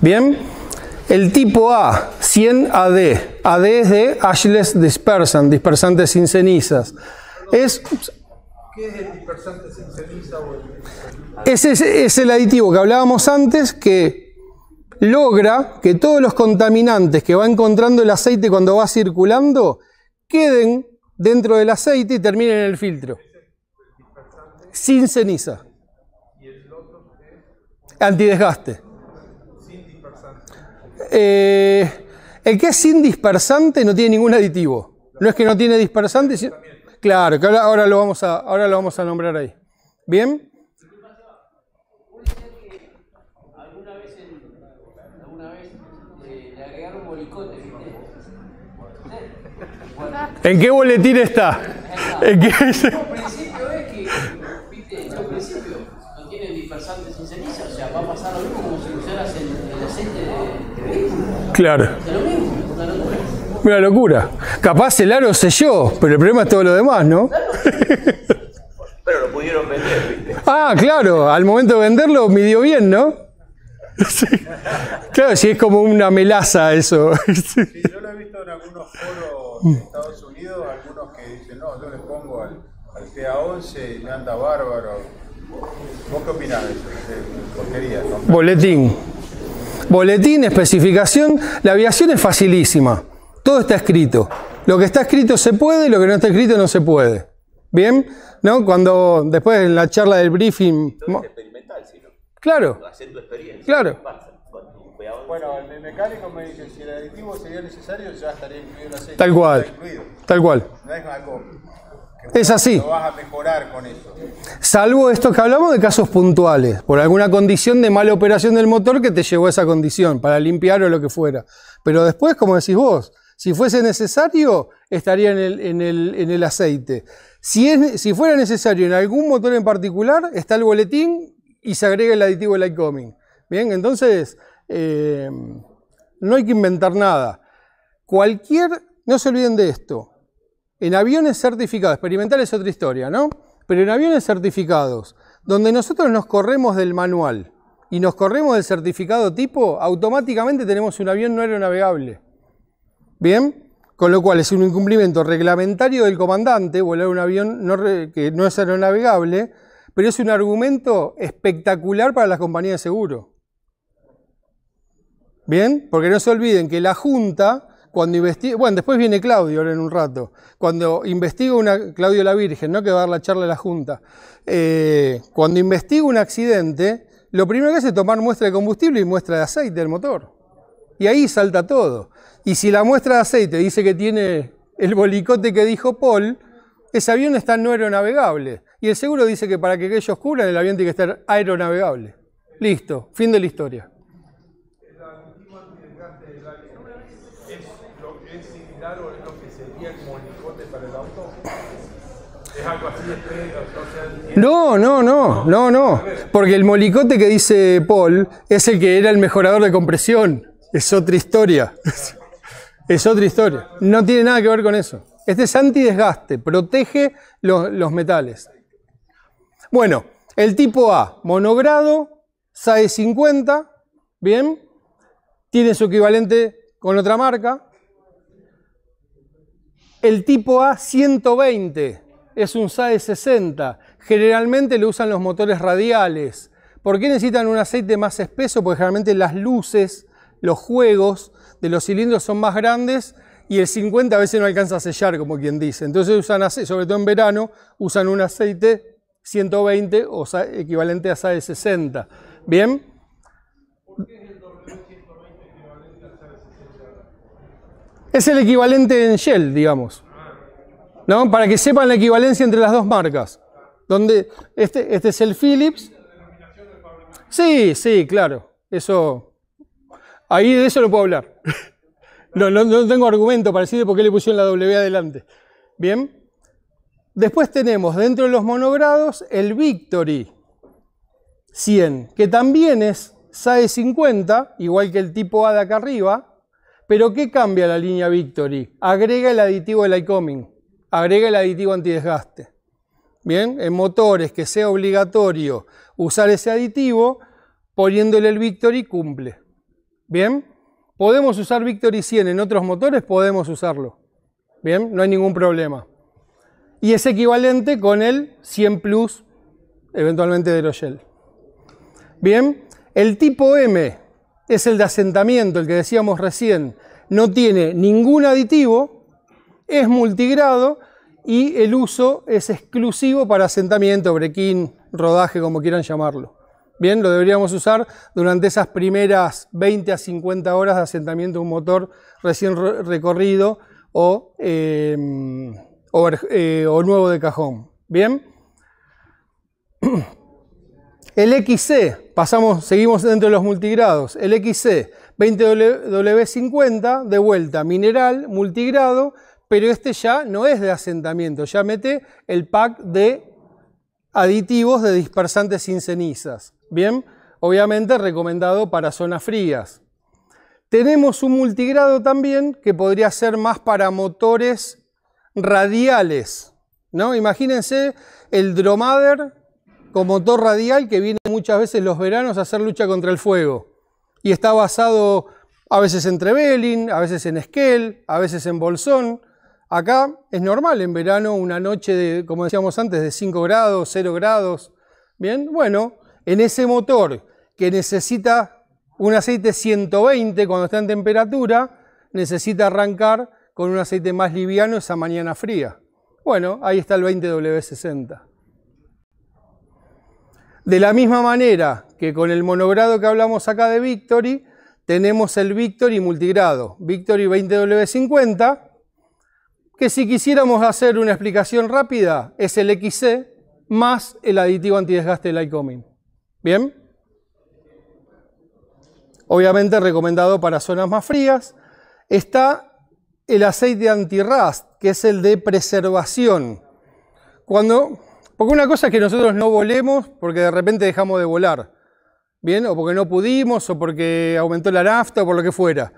Bien, el tipo A, 100 AD. AD es de Ashless Dispersant, dispersante sin cenizas. Es, ¿Qué es el dispersante sin ceniza? Ese es, es el aditivo que hablábamos antes que logra que todos los contaminantes que va encontrando el aceite cuando va circulando queden dentro del aceite y terminen en el filtro. Sin ceniza. Antidesgaste. Sin eh, dispersante. el que es sin dispersante no tiene ningún aditivo. No es que no tiene dispersante. Claro, que ahora, lo vamos a, ahora lo vamos a nombrar ahí. ¿Bien? ¿En qué boletín está? ¿En qué Claro. Una locura. Capaz el aro selló, pero el problema es todo lo demás, ¿no? Pero lo pudieron vender, ¿viste? Ah, claro, al momento de venderlo midió bien, ¿no? Claro, si es como una melaza eso. Sí, yo lo he visto en algunos foros de Estados Unidos, algunos que dicen, no, yo le pongo al, al 11 y me anda bárbaro. ¿Vos qué opinás de eso? porquería, Boletín. Boletín, especificación. La aviación es facilísima. Todo está escrito. Lo que está escrito se puede, lo que no está escrito no se puede. ¿Bien? ¿No? Cuando después en la charla del briefing... No es experimental, sino Claro. Hacer tu experiencia. Claro. Bueno, el mecánico me dice, si el aditivo sería necesario, ya estaría incluido en la serie. Tal cual. Tal cual. No es algo es así. Salvo esto que hablamos de casos puntuales, por alguna condición de mala operación del motor que te llevó a esa condición, para limpiar o lo que fuera. Pero después, como decís vos, si fuese necesario, estaría en el, aceite. Si, si fuera necesario en algún motor en particular, está el boletín y se agrega el aditivo coming. Bien, entonces, eh, no hay que inventar nada. Cualquier, no se olviden de esto, en aviones certificados, experimental es otra historia, ¿no? Pero en aviones certificados, donde nosotros nos corremos del manual y nos corremos del certificado tipo, automáticamente tenemos un avión no aeronavegable. ¿Bien? Con lo cual es un incumplimiento reglamentario del comandante volar un avión que no es aeronavegable, pero es un argumento espectacular para las compañías de seguro. ¿Bien? Porque no se olviden que la Junta cuando investiga, bueno, después viene Claudio ahora en un rato, cuando investiga una, Claudio la Virgen, ¿no? Que va a dar la charla a la Junta, eh, cuando investiga un accidente, lo primero que hace es tomar muestra de combustible y muestra de aceite del motor. Y ahí salta todo. Y si la muestra de aceite dice que tiene el bolicote que dijo Paul, ese avión está no aeronavegable. Y el seguro dice que para que ellos cubran, el avión tiene que estar aeronavegable. Listo, fin de la historia. No, no, no, no, no. Porque el molicote que dice Paul es el que era el mejorador de compresión. Es otra historia. Es otra historia. No tiene nada que ver con eso. Este es antidesgaste, protege los, metales. Bueno, el tipo A, monogrado, SAE 50, ¿bien? Tiene su equivalente con otra marca. El tipo A 120 es un SAE 60 Generalmente lo usan los motores radiales. ¿Por qué necesitan un aceite más espeso? Porque generalmente las luces, los juegos de los cilindros son más grandes y el 50 a veces no alcanza a sellar, como quien dice. Entonces usan sobre todo en verano, usan un aceite 120 o equivalente a SAE 60. ¿Bien? ¿Por qué es el equivalente a 60? Es el equivalente en Shell, digamos. ¿No? Para que sepan la equivalencia entre las dos marcas donde este, este, es el Philips. Sí, sí, claro. Eso. Ahí de eso no puedo hablar. No, tengo argumento para decir por qué le pusieron la W adelante. Bien. Después tenemos dentro de los monogrados el Victory 100, que también es SAE 50, igual que el tipo A de acá arriba, pero ¿qué cambia la línea Victory? Agrega el aditivo la iComing, agrega el aditivo antidesgaste bien, en motores que sea obligatorio usar ese aditivo, poniéndole el Victory cumple. Bien, podemos usar Victory 100 en otros motores, podemos usarlo. Bien, no hay ningún problema. Y es equivalente con el 100 Plus, eventualmente de Rochelle. Bien, el tipo M es el de asentamiento, el que decíamos recién. No tiene ningún aditivo, es multigrado y el uso es exclusivo para asentamiento, brequín, rodaje, como quieran llamarlo. Bien, lo deberíamos usar durante esas primeras 20 a 50 horas de asentamiento de un motor recién recorrido em, eh, o, nuevo de cajón. Bien. El XC, pasamos, seguimos dentro de los multigrados. El XC 20W50, de vuelta mineral, multigrado, pero este ya no es de asentamiento, ya mete el pack de aditivos de dispersantes sin cenizas. Bien, obviamente recomendado para zonas frías. Tenemos un multigrado también que podría ser más para motores radiales. ¿no? Imagínense el dromader con motor radial que viene muchas veces los veranos a hacer lucha contra el fuego. Y está basado a veces en Trevelin, a veces en Skell, a veces en Bolsón. Acá es normal en verano una noche de, como decíamos antes, de 5 grados, 0 grados. Bien, bueno, en ese motor que necesita un aceite 120 cuando está en temperatura, necesita arrancar con un aceite más liviano esa mañana fría. Bueno, ahí está el 20W60. De la misma manera que con el monogrado que hablamos acá de Victory, tenemos el Victory multigrado, Victory 20W50, que si quisiéramos hacer una explicación rápida, es el XC más el aditivo antidesgaste de Lycoming. ¿Bien? Obviamente recomendado para zonas más frías. Está el aceite antirrust, que es el de preservación. Cuando, porque una cosa es que nosotros no volemos porque de repente dejamos de volar, ¿bien? O porque no pudimos, o porque aumentó la nafta, o por lo que fuera.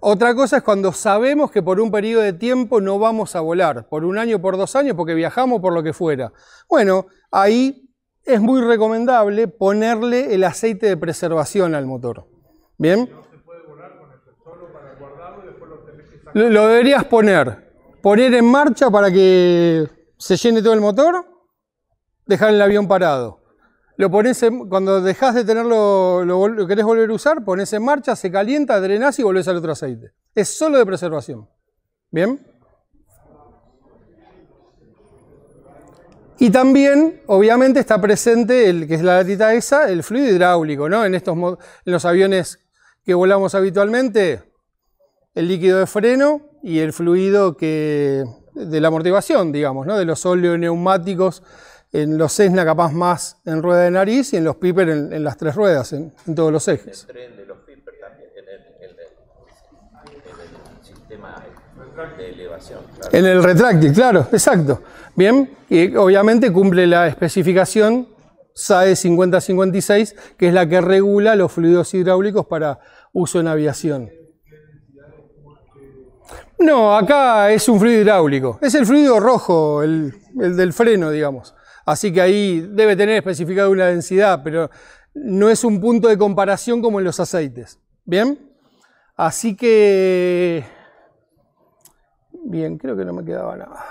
Otra cosa es cuando sabemos que por un periodo de tiempo no vamos a volar, por un año, por dos años, porque viajamos, por lo que fuera. Bueno, ahí es muy recomendable ponerle el aceite de preservación al motor. ¿Bien? No se puede volar con para después lo deberías poner. Poner en marcha para que se llene todo el motor, dejar el avión parado lo pones cuando dejas de tenerlo, lo, querés volver a usar, pones en marcha, se calienta, drenás y volvés al otro aceite. Es solo de preservación. ¿Bien? Y también, obviamente, está presente el que es la latita esa, el fluido hidráulico, ¿no? En estos los aviones que volamos habitualmente, el líquido de freno y el fluido que de la amortiguación, digamos, ¿no? De los óleos neumáticos en los Cessna capaz más en rueda de nariz y en los Piper en, las tres ruedas, en, todos los ejes. también, en el, sistema de elevación. En el retráctil, claro, exacto. Bien, y obviamente cumple la especificación SAE 5056, que es la que regula los fluidos hidráulicos para uso en aviación. No, acá es un fluido hidráulico. Es el fluido rojo, el del freno, digamos. Así que ahí debe tener especificado una densidad, pero no es un punto de comparación como en los aceites. ¿Bien? Así que... Bien, creo que no me quedaba nada.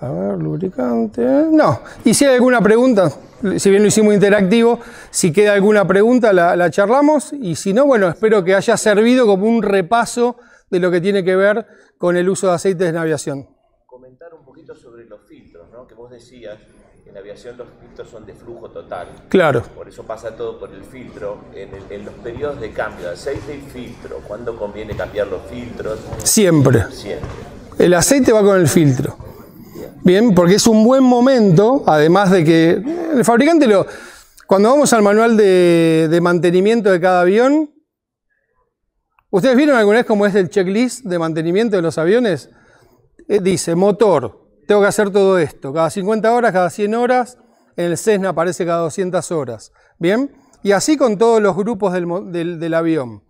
A ver, lubricante. No, y si hay alguna pregunta, si bien lo hicimos interactivo, si queda alguna pregunta la, la charlamos y si no, bueno, espero que haya servido como un repaso de lo que tiene que ver con el uso de aceites en aviación decías, en aviación los filtros son de flujo total. Claro. Por eso pasa todo por el filtro. En, los periodos de cambio, aceite y filtro, ¿cuándo conviene cambiar los filtros? Siempre. El aceite va con el filtro. Bien, porque es un buen momento, además de que el fabricante lo... Cuando vamos al manual de, mantenimiento de cada avión, ¿ustedes vieron alguna vez cómo es el checklist de mantenimiento de los aviones? Eh, dice motor, tengo que hacer todo esto. Cada 50 horas, cada 100 horas, en el Cessna aparece cada 200 horas. ¿Bien? Y así con todos los grupos del, avión.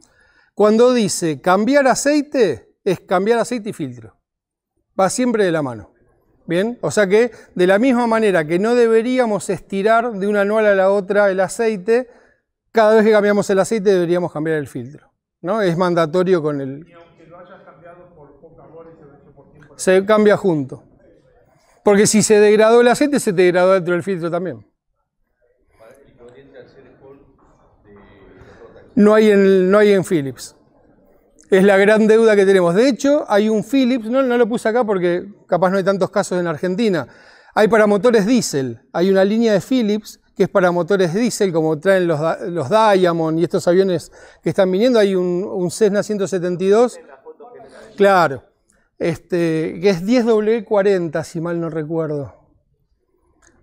Cuando dice cambiar aceite, es cambiar aceite y filtro. Va siempre de la mano. ¿Bien? O sea que de la misma manera que no deberíamos estirar de una anual a la otra el aceite, cada vez que cambiamos el aceite deberíamos cambiar el filtro. ¿no? Es mandatorio con el... Y aunque lo hayas cambiado por pocas horas, se cambia junto. Porque si se degradó el aceite, se degradó dentro del filtro también. No hay en, no hay en Philips. Es la gran deuda que tenemos. De hecho, hay un Philips, no, no lo puse acá porque capaz no hay tantos casos en Argentina. Hay para motores diésel. Hay una línea de Philips que es para motores diésel, como traen los, los Diamond y estos aviones que están viniendo. Hay un, un Cessna 172. Claro este, que es 10W40, si mal no recuerdo.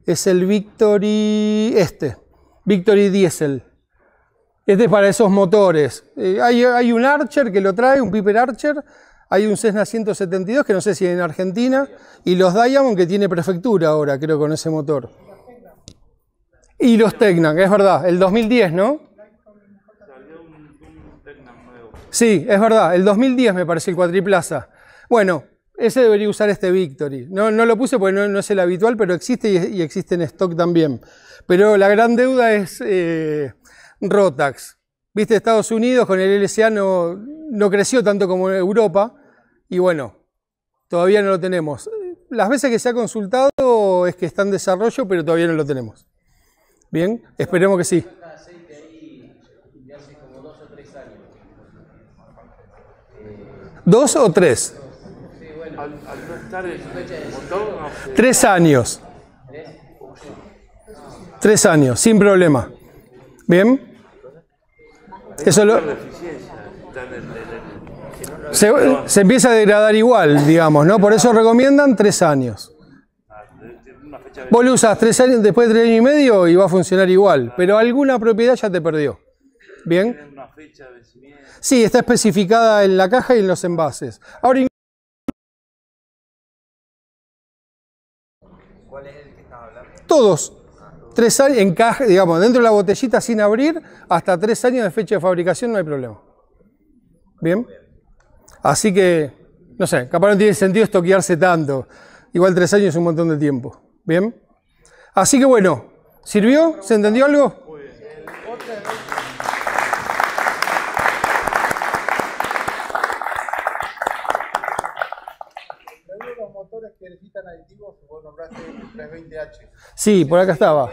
Es el Victory, este, Victory Diesel. Este es para esos motores. Eh, hay, un Archer que lo trae, un Piper Archer. Hay un Cessna 172 que no sé si en Argentina. Y los Diamond que tiene prefectura ahora, creo, con ese motor. Y los Tecna, es verdad. El 2010, ¿no? Sí, es verdad. El 2010 me parece el cuatriplaza. Bueno, ese debería usar este Victory. No, no lo puse porque no, es el habitual, pero existe y, existe en stock también. Pero la gran deuda es eh, Rotax. Viste, Estados Unidos con el LCA no, no creció tanto como Europa y bueno, todavía no lo tenemos. Las veces que se ha consultado es que está en desarrollo, pero todavía no lo tenemos. Bien, esperemos que sí. ¿Dos o tres? al, no estar el Tres años. Tres años, sin problema. ¿Bien? Eso Se, empieza a degradar igual, digamos, ¿no? Por eso recomiendan tres años. Vos lo usas tres años, después de tres años y medio y va a funcionar igual, pero alguna propiedad ya te perdió. ¿Bien? Sí, está especificada en la caja y en los envases. Ahora todos. Tres años, en digamos, dentro de la botellita sin abrir, hasta tres años de fecha de fabricación no hay problema. ¿Bien? Así que, no sé, capaz no tiene sentido estoquearse tanto. Igual tres años es un montón de tiempo. ¿Bien? Así que bueno, ¿sirvió? ¿Se entendió algo? h Sí, por acá estaba.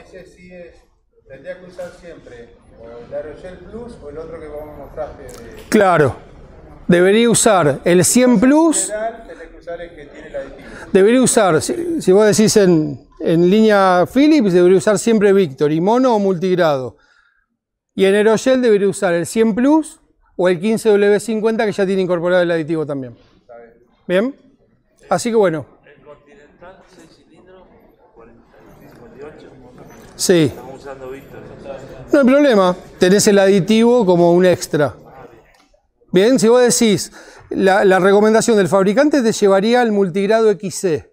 tendría que usar siempre o el Plus o el otro que vos mostraste. Claro. Debería usar el 100 Plus. Debería usar, si, vos decís en, en, línea Philips, debería usar siempre Victory, mono o multigrado. Y en AeroGel debería usar el 100 Plus o el 15W50 que ya tiene incorporado el aditivo también. Bien. Así que bueno. Sí. No hay problema, tenés el aditivo como un extra. Bien, si vos decís, la, recomendación del fabricante te llevaría al multigrado XC,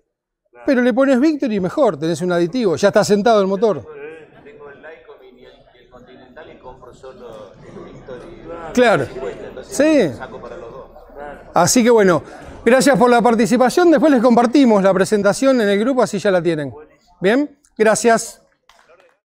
pero le pones Víctor y mejor, tenés un aditivo, ya está sentado el motor. Tengo el y el, Continental y compro solo el Claro. Sí. Así que bueno, gracias por la participación, después les compartimos la presentación en el grupo, así ya la tienen. Bien, gracias.